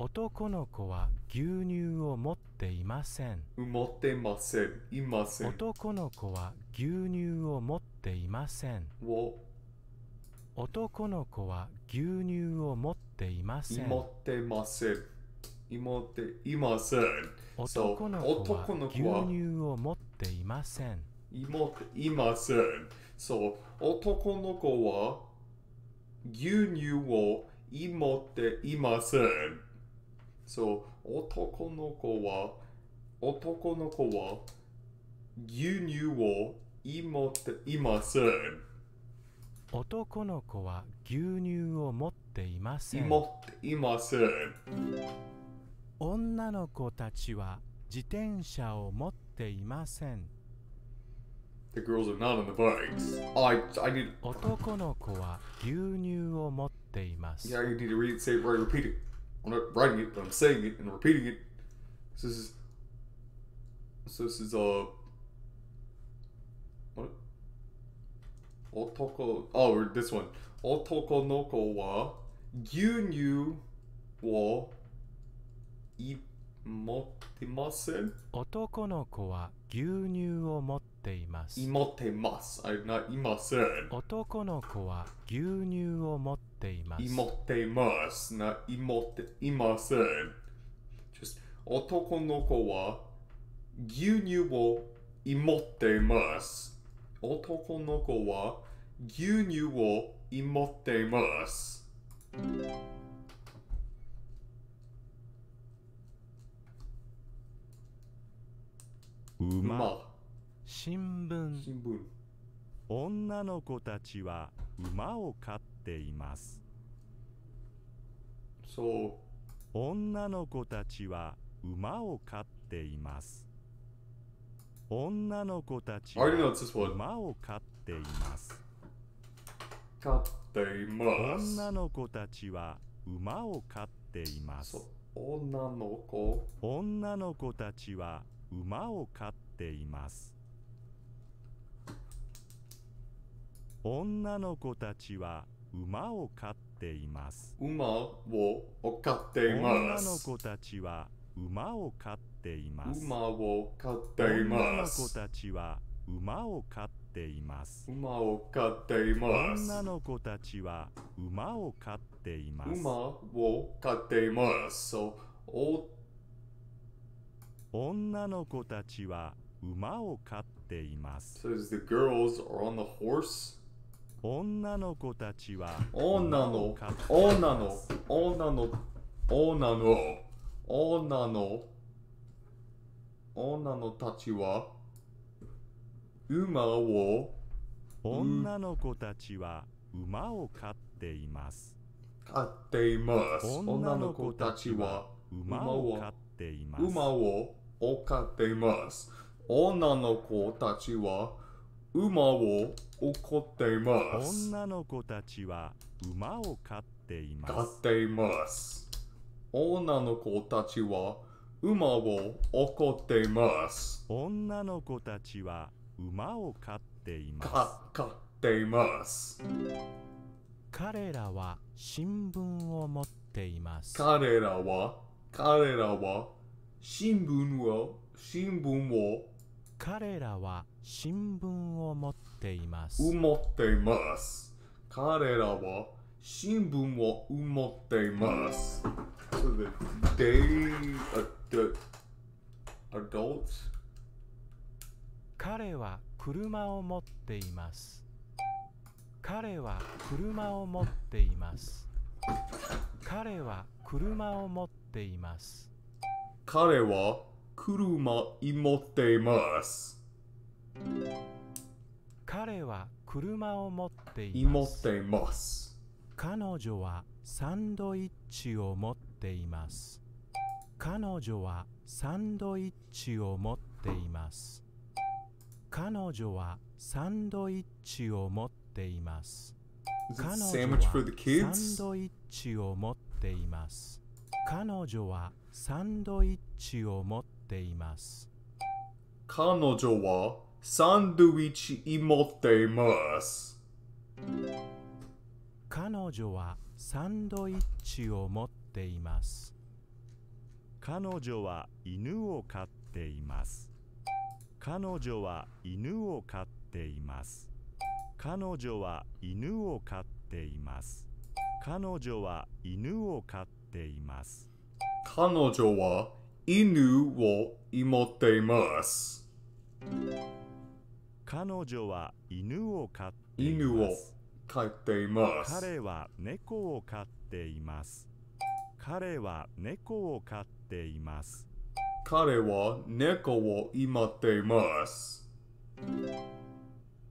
男の子は牛乳を持っていません。持ってません。いません。男の子は牛乳を持っていません。男の子は牛乳を持っていません。持ってません。持っていません。男の子は牛乳を持っていません。持っていません。そう、男の子は牛乳を持っていません。そう、男の子は、男の子は、牛乳を今っていません。男の子は牛乳を持っていません。持っていません。女の子たちは自転車を持っていません。The girls are not on the bikes. I, I need... 男の子は牛乳を持っています。Yeah, you need to read, say, r i repeat it. I'm not writing it, but I'm saying it and repeating it. So this is. So this is uh. What? Otoko. Oh, this one. Otoko no ko wa gyunyu wo imotimasen. Otoko no ko wa gyunyu wo motteimasu. Imotimasu. I'm not imasen. Otoko no ko wa gyunyu wo motteimasu. ています。持っていますな、持っていません。Just 男の子は牛乳を持っています。男の子は牛乳を持っています。馬、ま、新聞新聞女の子たちは馬を飼っていますそう女の子たちは馬を飼っています女の子たちは馬を飼っています飼っています女の子たちは馬を飼っています女の子女の子たちは馬を飼っています女の子たちは馬を飼っています。馬を飼っています。女の子たちは馬を飼っています。馬を飼っています。女の子たちは馬を飼っています。馬を飼っています。女の子たちは馬を飼っています。馬を飼っています。女の子たちは馬を飼っています。s a the girls are on the horse. 女の子たちは女の女の女の女の女の女のたちは馬を女の子たちは馬を飼っています飼っています女の子たちは馬を飼っています馬を飼っています女の子たちは馬を怒っています。女の子たちは馬を飼っています。飼っています。女の子たちは馬を怒っています。女の子たちは馬を飼っています。飼っています。彼らは新聞を持っています。彼らは彼らは新聞を新聞を彼らは新聞を持っています。持っています。彼らは新聞を持っています。So the daily adults? 彼は車を持っています。彼は車を持っています。彼は車を持っています。彼は車を持っています。彼は車を持っています。持っています彼女はサンドイッチを持っています。彼女はサンドイッチを持っています。彼女はサンドイッチを持っています。彼女はサンドイッチを持っています。彼女はサンドイッチを持っています。彼女はサンドイッチ持っています彼女はサンドイッチを持っています彼女は犬を飼っています彼女は犬を飼っています彼女は犬を飼っています彼女は犬を飼っています彼女は犬を持っています彼女は犬を飼っています犬を飼っています彼は猫を飼っています彼は猫を飼っています彼は猫を今っています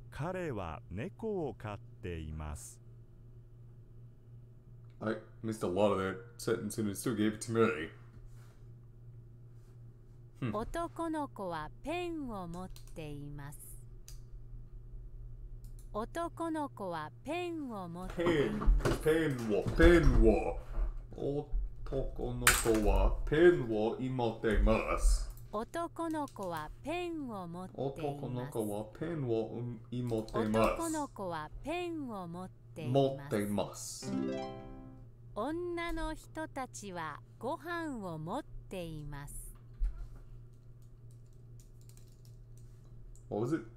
彼は猫を飼っています I missed a lot of that sentence and it still gave it to me. 男の子はペンを持っています。男の子はペンを持ってペンペンをペンを男の子はペンを持っています男の子はペンを持っています男の子はペンを持っています男の子はペンを持っています女の人たちはご飯を持っています。What was it?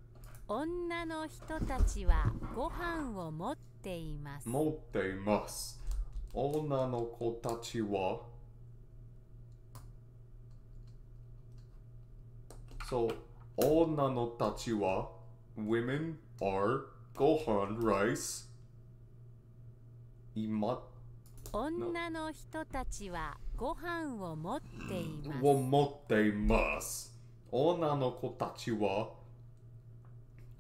女の人たちはご飯を持っています。持っています。女の子たちはそう、女のたちは Women are ご飯 rice 今女の人たちはご飯を持っています。を持っています。女の子たちは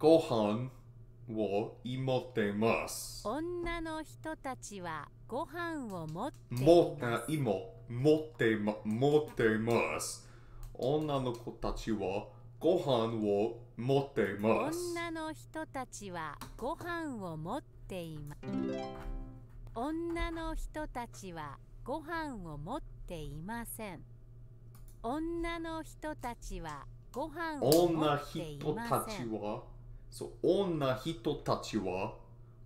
ご飯を持ってます。女の人たちはご飯を持って持って持ってま持ってます。女の子たちはご飯を持ってます。女の人たちはご飯を持っています。女の人たちはご飯を持っていません。女の人たちはご飯を持っていません。女人たちはそう、女人たちは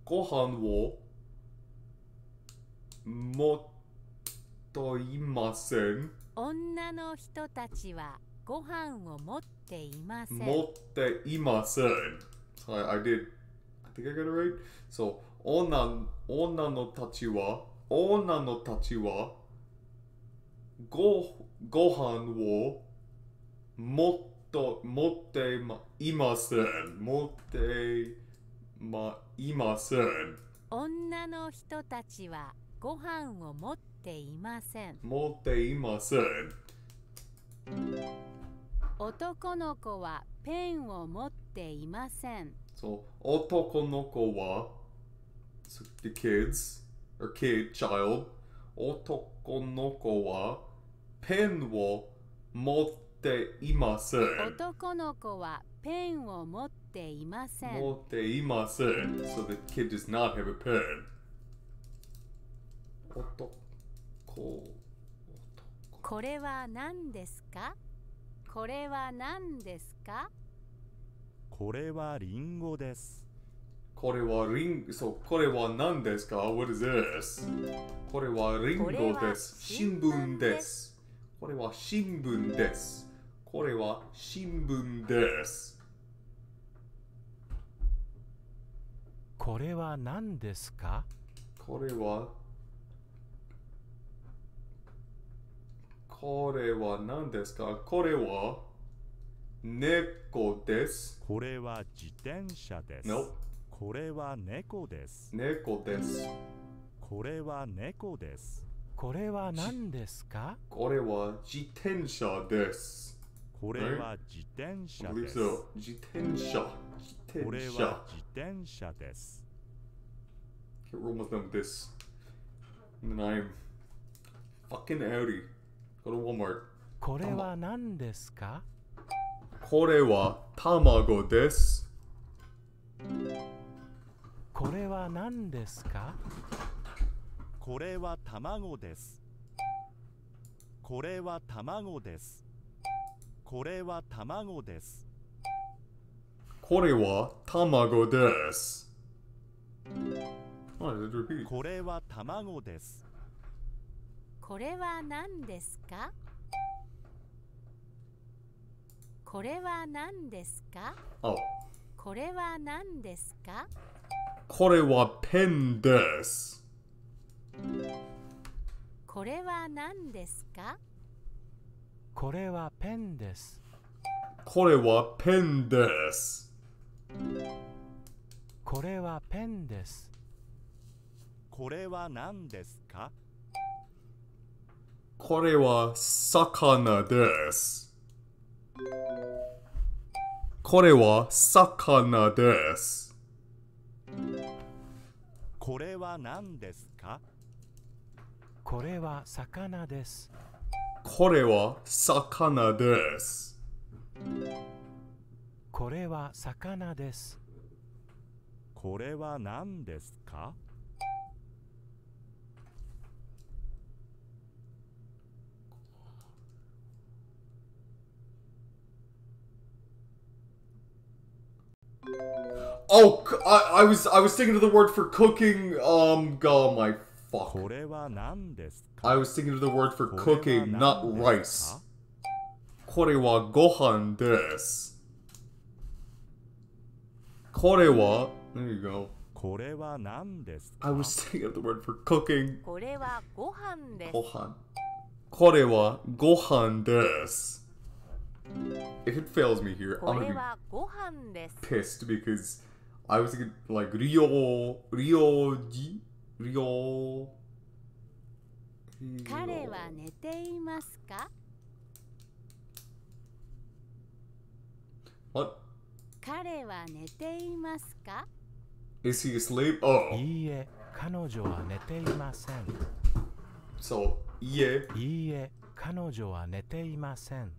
ご飯を持ってといません女の人たちはご飯を持っていません持っていません Sorry, I did I think I got it right 女女のたちは女のたちはごご飯を持と持ってまいません。持ってまいません。女の人たちはご飯を持っていません。持っていません。男の子はペンを持っていません。そう、男の子は so the kids or kid child 男の子はペンを持ってています。男の子はペンを持っていません持っていません So the kid does not have a pen 男これは何ですかこれは何ですかこれはリンゴですこれはリン、そう、これは何ですか ?What is this? これはリンゴです。新聞です。これは新聞です。これは新聞ですこれは何ですかこれはこれは何ですかこれは猫です。これは自転車です。No. これは猫です。猫です。これは猫です。これは何ですかこれは自転車です。これは自転車です。これは自転車です。Get wrong with them this. And then I'm fucking a u これは何ですかこれは卵です。これは何ですこれは卵です。これは卵です。これは卵です。これは卵です。これは卵です。これは何ですかこれは何ですか、oh. これは何ですかこれはペンです。これは何ですかこれはペンです。これはペンです。これはペンです。これは何ですかこれは魚です。これは魚です。これは何ですかこれは魚です。これは魚です。これは魚です。これは何ですか Oh, I, I was I was thinking of the word for cooking. Um, oh my Fuck. I was thinking of the word for cooking, not rice. これはご飯です。これは There you go. これは何ですか I was thinking of the word for cooking. これはご飯です。ご飯。これはご飯です。If it fails me here, I'm gonna be pissed because I was thinking like rio, Ryoji るよ彼は寝ていますか彼は寝ていますか Is he asleep? Oh. いいえ、彼女は寝ていません。そう、いいえ。いいえ、彼女は寝ていません。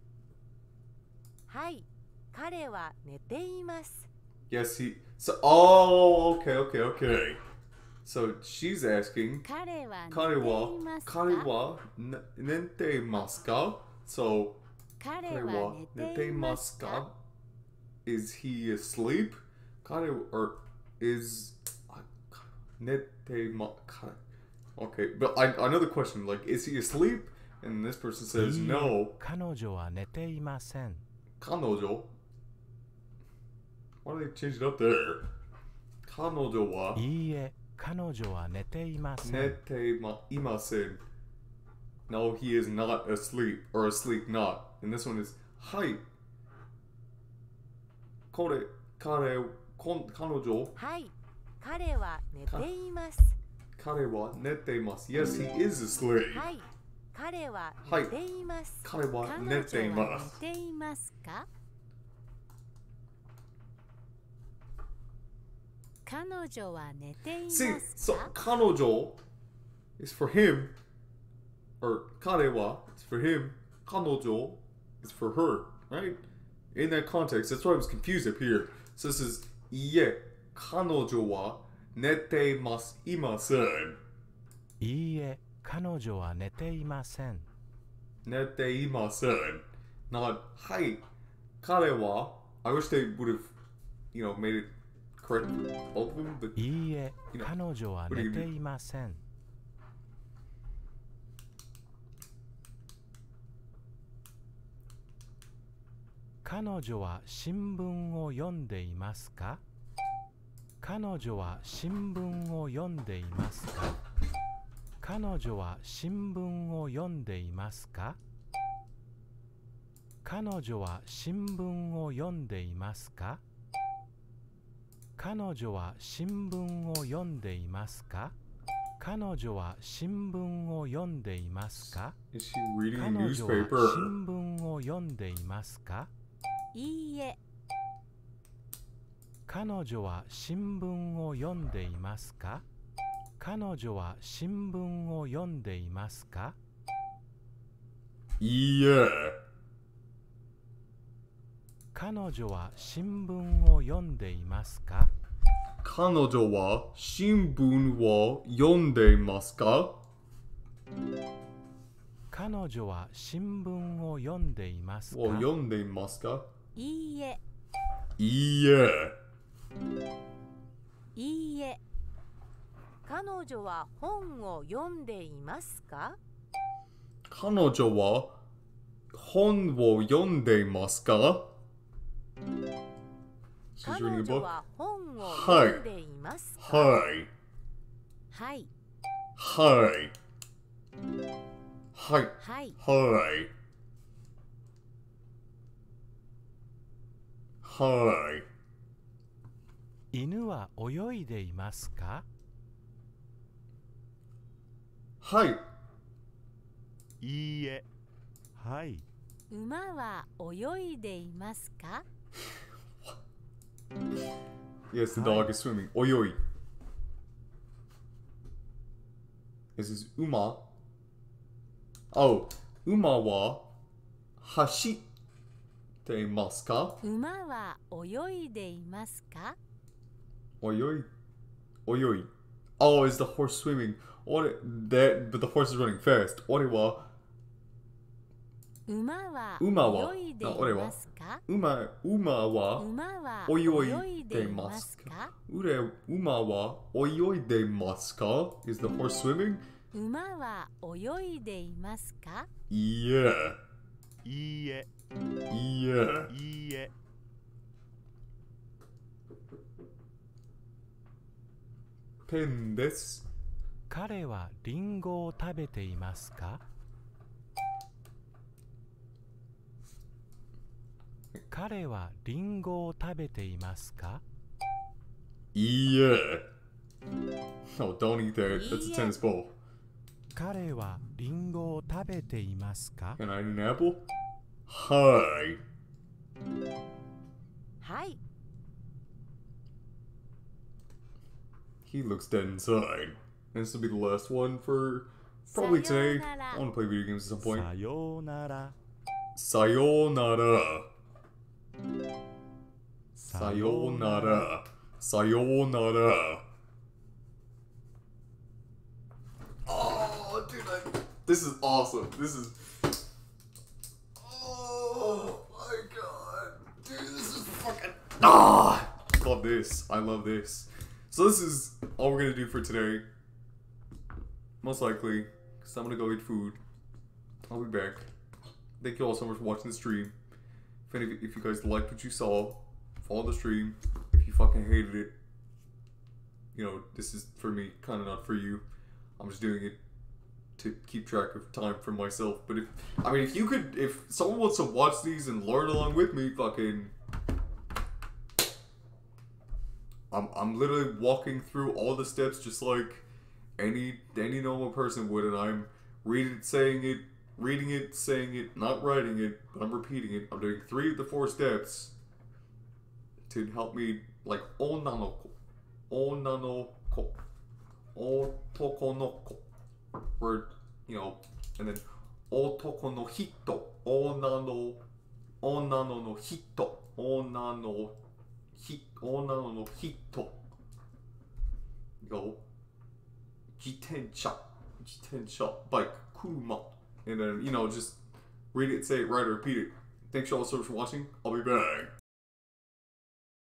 はい、彼は寝ています。Yes, he... So, oh, okay, okay, okay. So she's asking, Kare wa, kare wa nente masu ka? So, kare wa nente masu ka? Is he asleep? Kare or is uh, nete ma? Okay, but I, another question, like, is he asleep? And this person says no. Kanojo wa nete imasen. Kanojo. Why do they change it up there? Kanojo wa. 彼女は寝ていません。寝ていません。No, he is not asleep or asleep not. And this one is, はい。これ、彼、こ彼女はい。彼は寝ています。彼は寝ています。Yes, he is asleep. はい。彼は寝ています。はい、彼は寝ています。寝ていますか See, so kanojo is for him, or karewa is for him, kanojo is for her, right? In that context, that's why I was confused up here. So this is ie kanojo wa kanojo wa I wish they would have, you know, made it いいえ、彼女は寝ていません。彼女は新聞を読んでいますか彼女は新聞を読んでいますか彼女は新聞を読んでいますか彼女は新聞を読んでいますか彼女は新聞を読んでいますか彼女は新聞を読んでいますか彼女は新聞を読んでいますかいいえ彼女は新聞を読んでいますか彼女は新聞を読んでいますかいいえ彼女は新聞を読んでいますか彼女は新聞を読んでいますか彼女は新聞を読んでいますか読んでいますかいいえ。いいえ。いいえ。彼女は本を読んでいますか彼女は本を読んでいますか彼女は本を読んでいますかはいはいはいはいはいはいはい犬は泳いでいますかはいいいえはい馬は泳いでいますか Yes, the dog is swimming. Oi This is Uma. Oh, Uma wa hashite imasu ka? Uma wa oyoide imasu ka? Oyoi. Oyoi. Oh, is the horse swimming? Ore, there, but the horse is running fast. Ore wa 馬は泳いでいますか馬馬は泳いでいますか馬は泳いでいますか Is the horse swimming? 馬は泳いでいますかいいえ。いいえ。いいえ。いいえ。ペンです。彼はリンゴを食べていますか彼はリンゴを食べていますかいや。No, don't eat that. That's a tennis ball. 彼はリンゴを食べていますか Can I eat an apple? はい。はい。He looks dead inside. And this will be the last one for probably today. I want to play video games at some point. Sayonara. Sayonara. Sayonara. Sayonara. Oh, dude, I, this is awesome. This is. Oh my god, dude, this is fucking. Ah, love this. I love this. So this is all we're gonna do for today. Most likely, because I'm gonna go eat food. I'll be back. Thank you all so much for watching the stream. If, any, if you guys liked what you saw, follow the stream. If you fucking hated it, you know, this is for me, kind of not for you. I'm just doing it to keep track of time for myself. But if, I mean, if you could, if someone wants to watch these and learn along with me, fucking. I'm, I'm literally walking through all the steps just like any any normal person would and I'm reading saying it reading it, saying it, not writing it, but I'm repeating it. I'm doing three of the four steps to help me, like, onanoko, onanoko, otokonoko, word, you know, and then otoko no hito, onano, onano no hito, onano, hi, onano no hito, yo, jitensha, jitensha, bike, kuma, and then you know just read it, say it, write it, repeat it. Thanks y'all so much for watching. I'll be back.